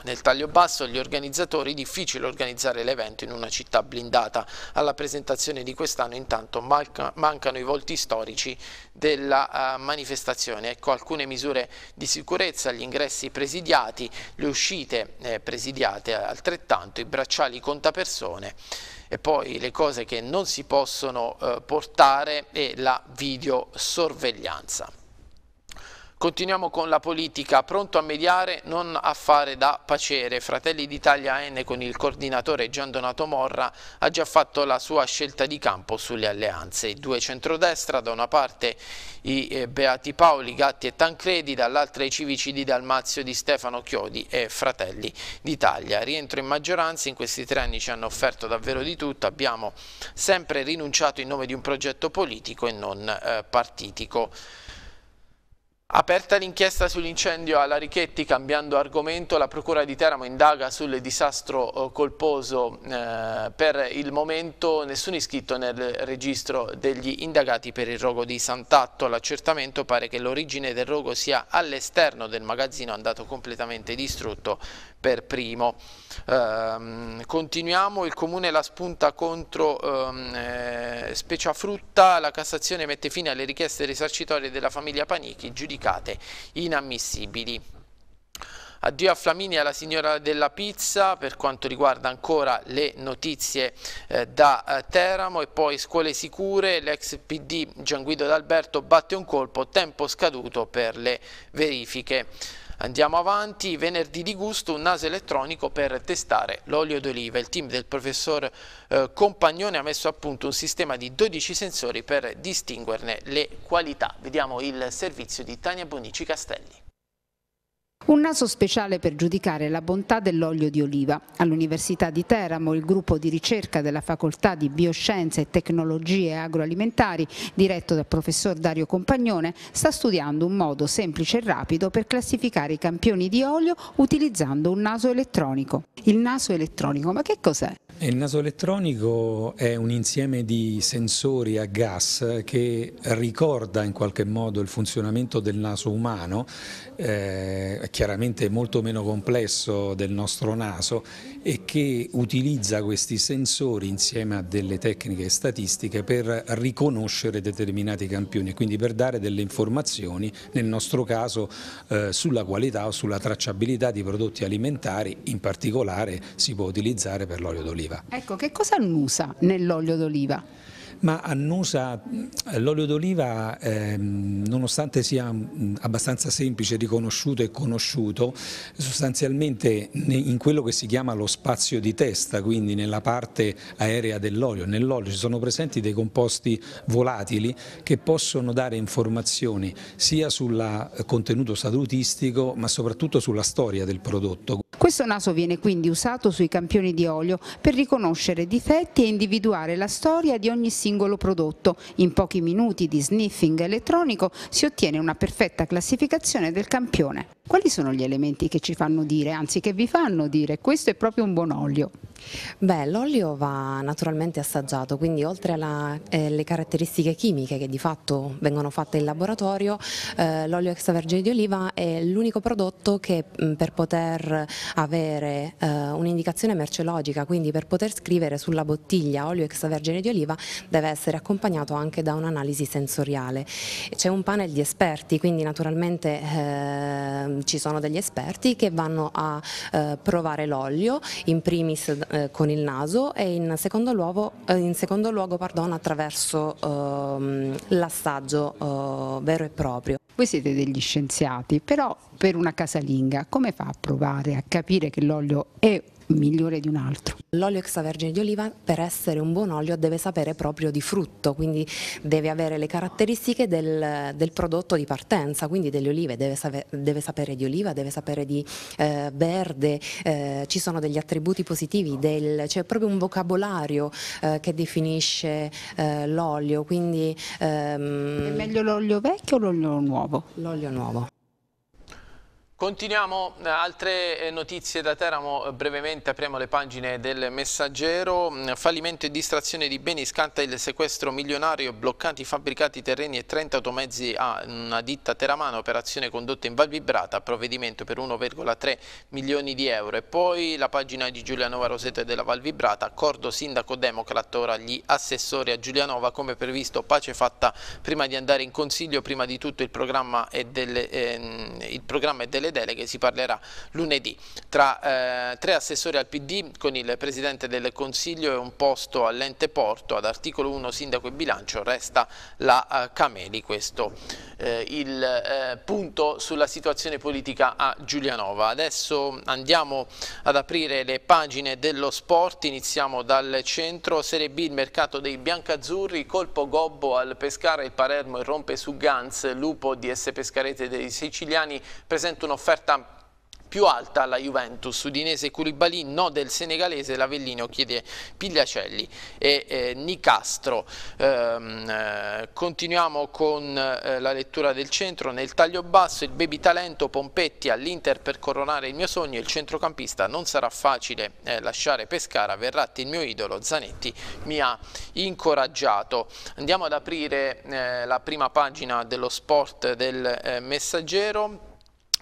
Nel taglio basso gli organizzatori difficile organizzare l'evento in una città blindata. Alla presentazione di quest'anno intanto manca, mancano i volti storici della uh, manifestazione. Ecco alcune misure di sicurezza, gli ingressi presidiati, le uscite eh, presidiate altrettanto, i bracciali contapersone e poi le cose che non si possono eh, portare e la videosorveglianza. Continuiamo con la politica, pronto a mediare, non a fare da pacere. Fratelli d'Italia N con il coordinatore Gian Donato Morra ha già fatto la sua scelta di campo sulle alleanze. I due centrodestra, da una parte i eh, Beati Paoli, Gatti e Tancredi, dall'altra i civici di Dalmazio di Stefano Chiodi e Fratelli d'Italia. Rientro in maggioranza, in questi tre anni ci hanno offerto davvero di tutto, abbiamo sempre rinunciato in nome di un progetto politico e non eh, partitico. Aperta l'inchiesta sull'incendio alla Richetti, cambiando argomento, la Procura di Teramo indaga sul disastro eh, colposo. Eh, per il momento nessun iscritto nel registro degli indagati per il rogo di Sant'Atto. L'accertamento pare che l'origine del rogo sia all'esterno del magazzino andato completamente distrutto per primo. Ehm, continuiamo, il Comune la spunta contro ehm, eh, Speciafrutta, la Cassazione mette fine alle richieste risarcitorie della famiglia Panichi, giudicato giudicate inammissibili. Addio a Flamini e alla signora della pizza per quanto riguarda ancora le notizie eh, da eh, Teramo e poi scuole sicure, l'ex PD Gianguido D'Alberto batte un colpo, tempo scaduto per le verifiche. Andiamo avanti, venerdì di gusto un naso elettronico per testare l'olio d'oliva. Il team del professor eh, Compagnone ha messo a punto un sistema di 12 sensori per distinguerne le qualità. Vediamo il servizio di Tania Bonici Castelli. Un naso speciale per giudicare la bontà dell'olio di oliva. All'Università di Teramo il gruppo di ricerca della Facoltà di Bioscienze e Tecnologie Agroalimentari, diretto dal professor Dario Compagnone, sta studiando un modo semplice e rapido per classificare i campioni di olio utilizzando un naso elettronico. Il naso elettronico, ma che cos'è? Il naso elettronico è un insieme di sensori a gas che ricorda in qualche modo il funzionamento del naso umano, eh, chiaramente molto meno complesso del nostro naso e che utilizza questi sensori insieme a delle tecniche statistiche per riconoscere determinati campioni e quindi per dare delle informazioni, nel nostro caso eh, sulla qualità o sulla tracciabilità di prodotti alimentari, in particolare si può utilizzare per l'olio d'oliva. Ecco, che cosa annusa nell'olio d'oliva? ma annusa l'olio d'oliva ehm, nonostante sia abbastanza semplice, riconosciuto e conosciuto, sostanzialmente in quello che si chiama lo spazio di testa, quindi nella parte aerea dell'olio, nell'olio ci sono presenti dei composti volatili che possono dare informazioni sia sul eh, contenuto salutistico ma soprattutto sulla storia del prodotto. Questo naso viene quindi usato sui campioni di olio per riconoscere difetti e individuare la storia di ogni singolo singolo prodotto. In pochi minuti di sniffing elettronico si ottiene una perfetta classificazione del campione. Quali sono gli elementi che ci fanno dire, anzi che vi fanno dire, questo è proprio un buon olio? Beh, l'olio va naturalmente assaggiato, quindi oltre alle eh, caratteristiche chimiche che di fatto vengono fatte in laboratorio, eh, l'olio extravergine di oliva è l'unico prodotto che mh, per poter avere eh, un'indicazione merceologica, quindi per poter scrivere sulla bottiglia olio extravergine di oliva, deve deve essere accompagnato anche da un'analisi sensoriale. C'è un panel di esperti, quindi naturalmente eh, ci sono degli esperti che vanno a eh, provare l'olio, in primis eh, con il naso e in secondo luogo, eh, in secondo luogo pardon, attraverso ehm, l'assaggio eh, vero e proprio. Voi siete degli scienziati, però per una casalinga come fa a provare, a capire che l'olio è migliore di un altro. L'olio extravergine di oliva per essere un buon olio deve sapere proprio di frutto, quindi deve avere le caratteristiche del, del prodotto di partenza, quindi delle olive, deve, deve sapere di oliva, deve sapere di eh, verde, eh, ci sono degli attributi positivi, del, c'è proprio un vocabolario eh, che definisce eh, l'olio. Quindi, ehm... È meglio l'olio vecchio o l'olio nuovo? L'olio nuovo. Continuiamo eh, altre eh, notizie da Teramo, eh, brevemente apriamo le pagine del messaggero, mm, fallimento e distrazione di beni, scatta il sequestro milionario, bloccati fabbricati terreni e 30 automezzi a una ditta teramana, operazione condotta in Val Vibrata, provvedimento per 1,3 milioni di euro e poi la pagina di Giulianova Rosetta della Val Vibrata, accordo sindaco democrat, ora gli assessori a Giulianova come previsto pace fatta prima di andare in consiglio, prima di tutto il programma e delle, ehm, il programma e delle delle deleghe si parlerà lunedì tra eh, tre assessori al PD con il Presidente del Consiglio e un posto all'ente porto ad articolo 1 Sindaco e Bilancio resta la eh, Cameli questo eh, il eh, punto sulla situazione politica a Giulianova adesso andiamo ad aprire le pagine dello sport iniziamo dal centro Serie B il mercato dei biancazzurri colpo gobbo al Pescara il Palermo irrompe su Gans Lupo di S. Pescarete dei siciliani presenta una un'offerta più alta alla Juventus, Udinese Culibalì, no del senegalese, l'Avellino chiede Pigliacelli e eh, Nicastro. Ehm, eh, continuiamo con eh, la lettura del centro, nel taglio basso il baby talento Pompetti all'Inter per coronare il mio sogno, il centrocampista non sarà facile eh, lasciare Pescara, Verratti il mio idolo, Zanetti mi ha incoraggiato. Andiamo ad aprire eh, la prima pagina dello sport del eh, messaggero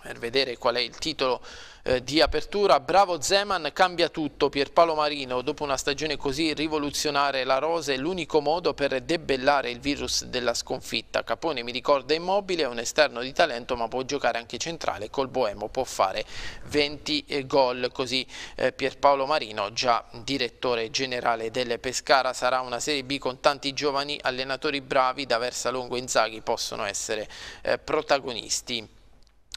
per vedere qual è il titolo eh, di apertura. Bravo Zeman, cambia tutto. Pierpaolo Marino, dopo una stagione così rivoluzionare la Rosa è l'unico modo per debellare il virus della sconfitta. Capone mi ricorda immobile, è un esterno di talento ma può giocare anche centrale. Col Boemo può fare 20 eh, gol. Così eh, Pierpaolo Marino, già direttore generale del Pescara, sarà una Serie B con tanti giovani allenatori bravi da Versalongo e Inzaghi possono essere protagonisti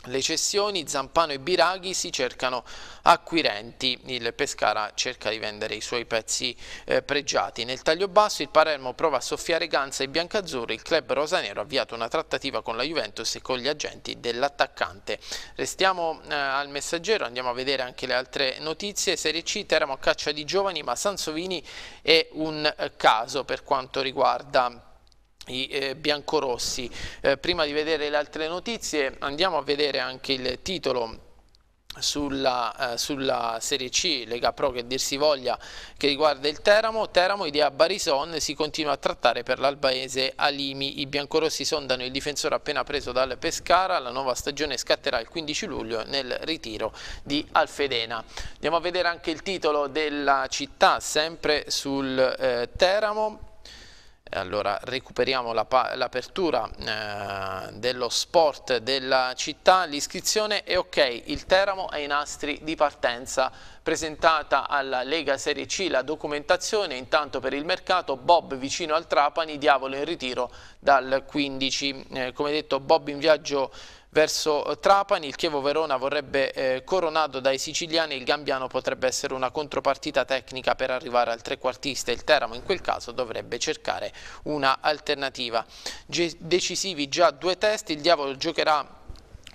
le cessioni, Zampano e Biraghi si cercano acquirenti, il Pescara cerca di vendere i suoi pezzi eh, pregiati. Nel taglio basso il Palermo prova a soffiare Ganza e Biancazzurri, il club rosanero ha avviato una trattativa con la Juventus e con gli agenti dell'attaccante. Restiamo eh, al messaggero, andiamo a vedere anche le altre notizie, Serie C, Teramo a caccia di giovani ma Sansovini è un eh, caso per quanto riguarda i eh, biancorossi. Eh, prima di vedere le altre notizie andiamo a vedere anche il titolo sulla, eh, sulla, Serie C, Lega Pro che dir si voglia, che riguarda il Teramo. Teramo, idea Barison, si continua a trattare per l'Albaese Alimi. I biancorossi sondano il difensore appena preso dal Pescara. La nuova stagione scatterà il 15 luglio nel ritiro di Alfedena. Andiamo a vedere anche il titolo della città, sempre sul eh, Teramo allora recuperiamo l'apertura la, eh, dello sport della città, l'iscrizione è ok, il Teramo è ai nastri di partenza, presentata alla Lega Serie C la documentazione, intanto per il mercato Bob vicino al Trapani, Diavolo in ritiro dal 15, eh, come detto Bob in viaggio verso eh, Trapani, il Chievo Verona vorrebbe eh, coronato dai siciliani, il Gambiano potrebbe essere una contropartita tecnica per arrivare al trequartista, il Teramo in quel caso dovrebbe cercare una alternativa. Ge decisivi già due test, il Diavolo giocherà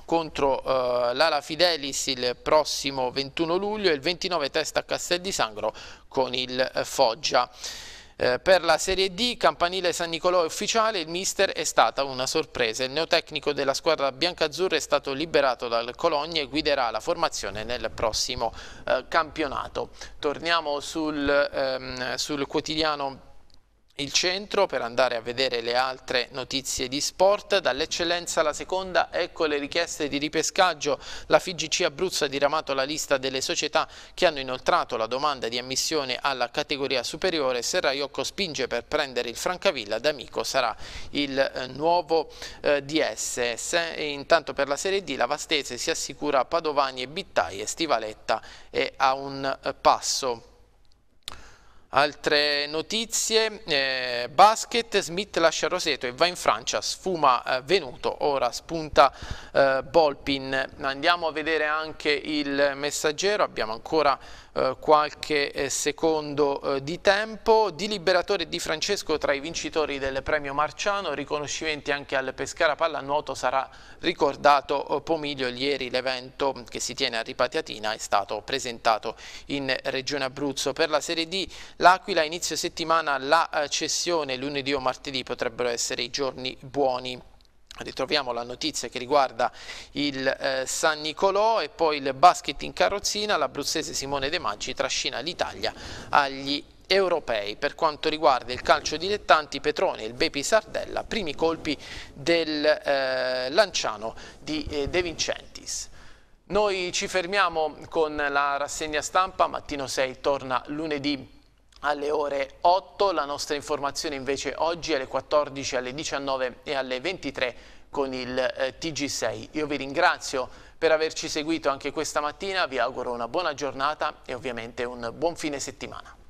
contro eh, l'Ala Fidelis il prossimo 21 luglio e il 29 test a Castel di Sangro con il eh, Foggia. Eh, per la Serie D, campanile San Nicolò è ufficiale, il mister è stata una sorpresa. Il neotecnico della squadra biancazzurra è stato liberato dal Cologne e guiderà la formazione nel prossimo eh, campionato. Torniamo sul, ehm, sul quotidiano il centro per andare a vedere le altre notizie di sport. Dall'eccellenza alla seconda, ecco le richieste di ripescaggio. La FIGC Abruzzo ha diramato la lista delle società che hanno inoltrato la domanda di ammissione alla categoria superiore. Serraiocco spinge per prendere il Francavilla, D'Amico sarà il eh, nuovo eh, DSS. intanto per la Serie D la Vastese si assicura Padovani e Bittai e Stivaletta è a un eh, passo. Altre notizie, eh, basket, Smith lascia Roseto e va in Francia, sfuma eh, Venuto, ora spunta eh, Bolpin. Andiamo a vedere anche il messaggero, abbiamo ancora eh, qualche eh, secondo eh, di tempo. Di Liberatore e Di Francesco tra i vincitori del premio Marciano, riconoscimenti anche al Pescara Pallanuoto, sarà ricordato Pomiglio. Ieri l'evento che si tiene a Ripatiatina è stato presentato in Regione Abruzzo. Per la Serie D l'Aquila inizio settimana la cessione, lunedì o martedì potrebbero essere i giorni buoni ritroviamo la notizia che riguarda il eh, San Nicolò e poi il basket in carrozzina, l'abruzzese Simone De Maggi trascina l'Italia agli europei. Per quanto riguarda il calcio dilettanti, Petrone e il Bepi Sardella, primi colpi del eh, Lanciano di eh, De Vincentis. Noi ci fermiamo con la rassegna stampa, Mattino 6 torna lunedì alle ore 8, la nostra informazione invece oggi alle 14, alle 19 e alle 23 con il eh, TG6. Io vi ringrazio per averci seguito anche questa mattina, vi auguro una buona giornata e ovviamente un buon fine settimana.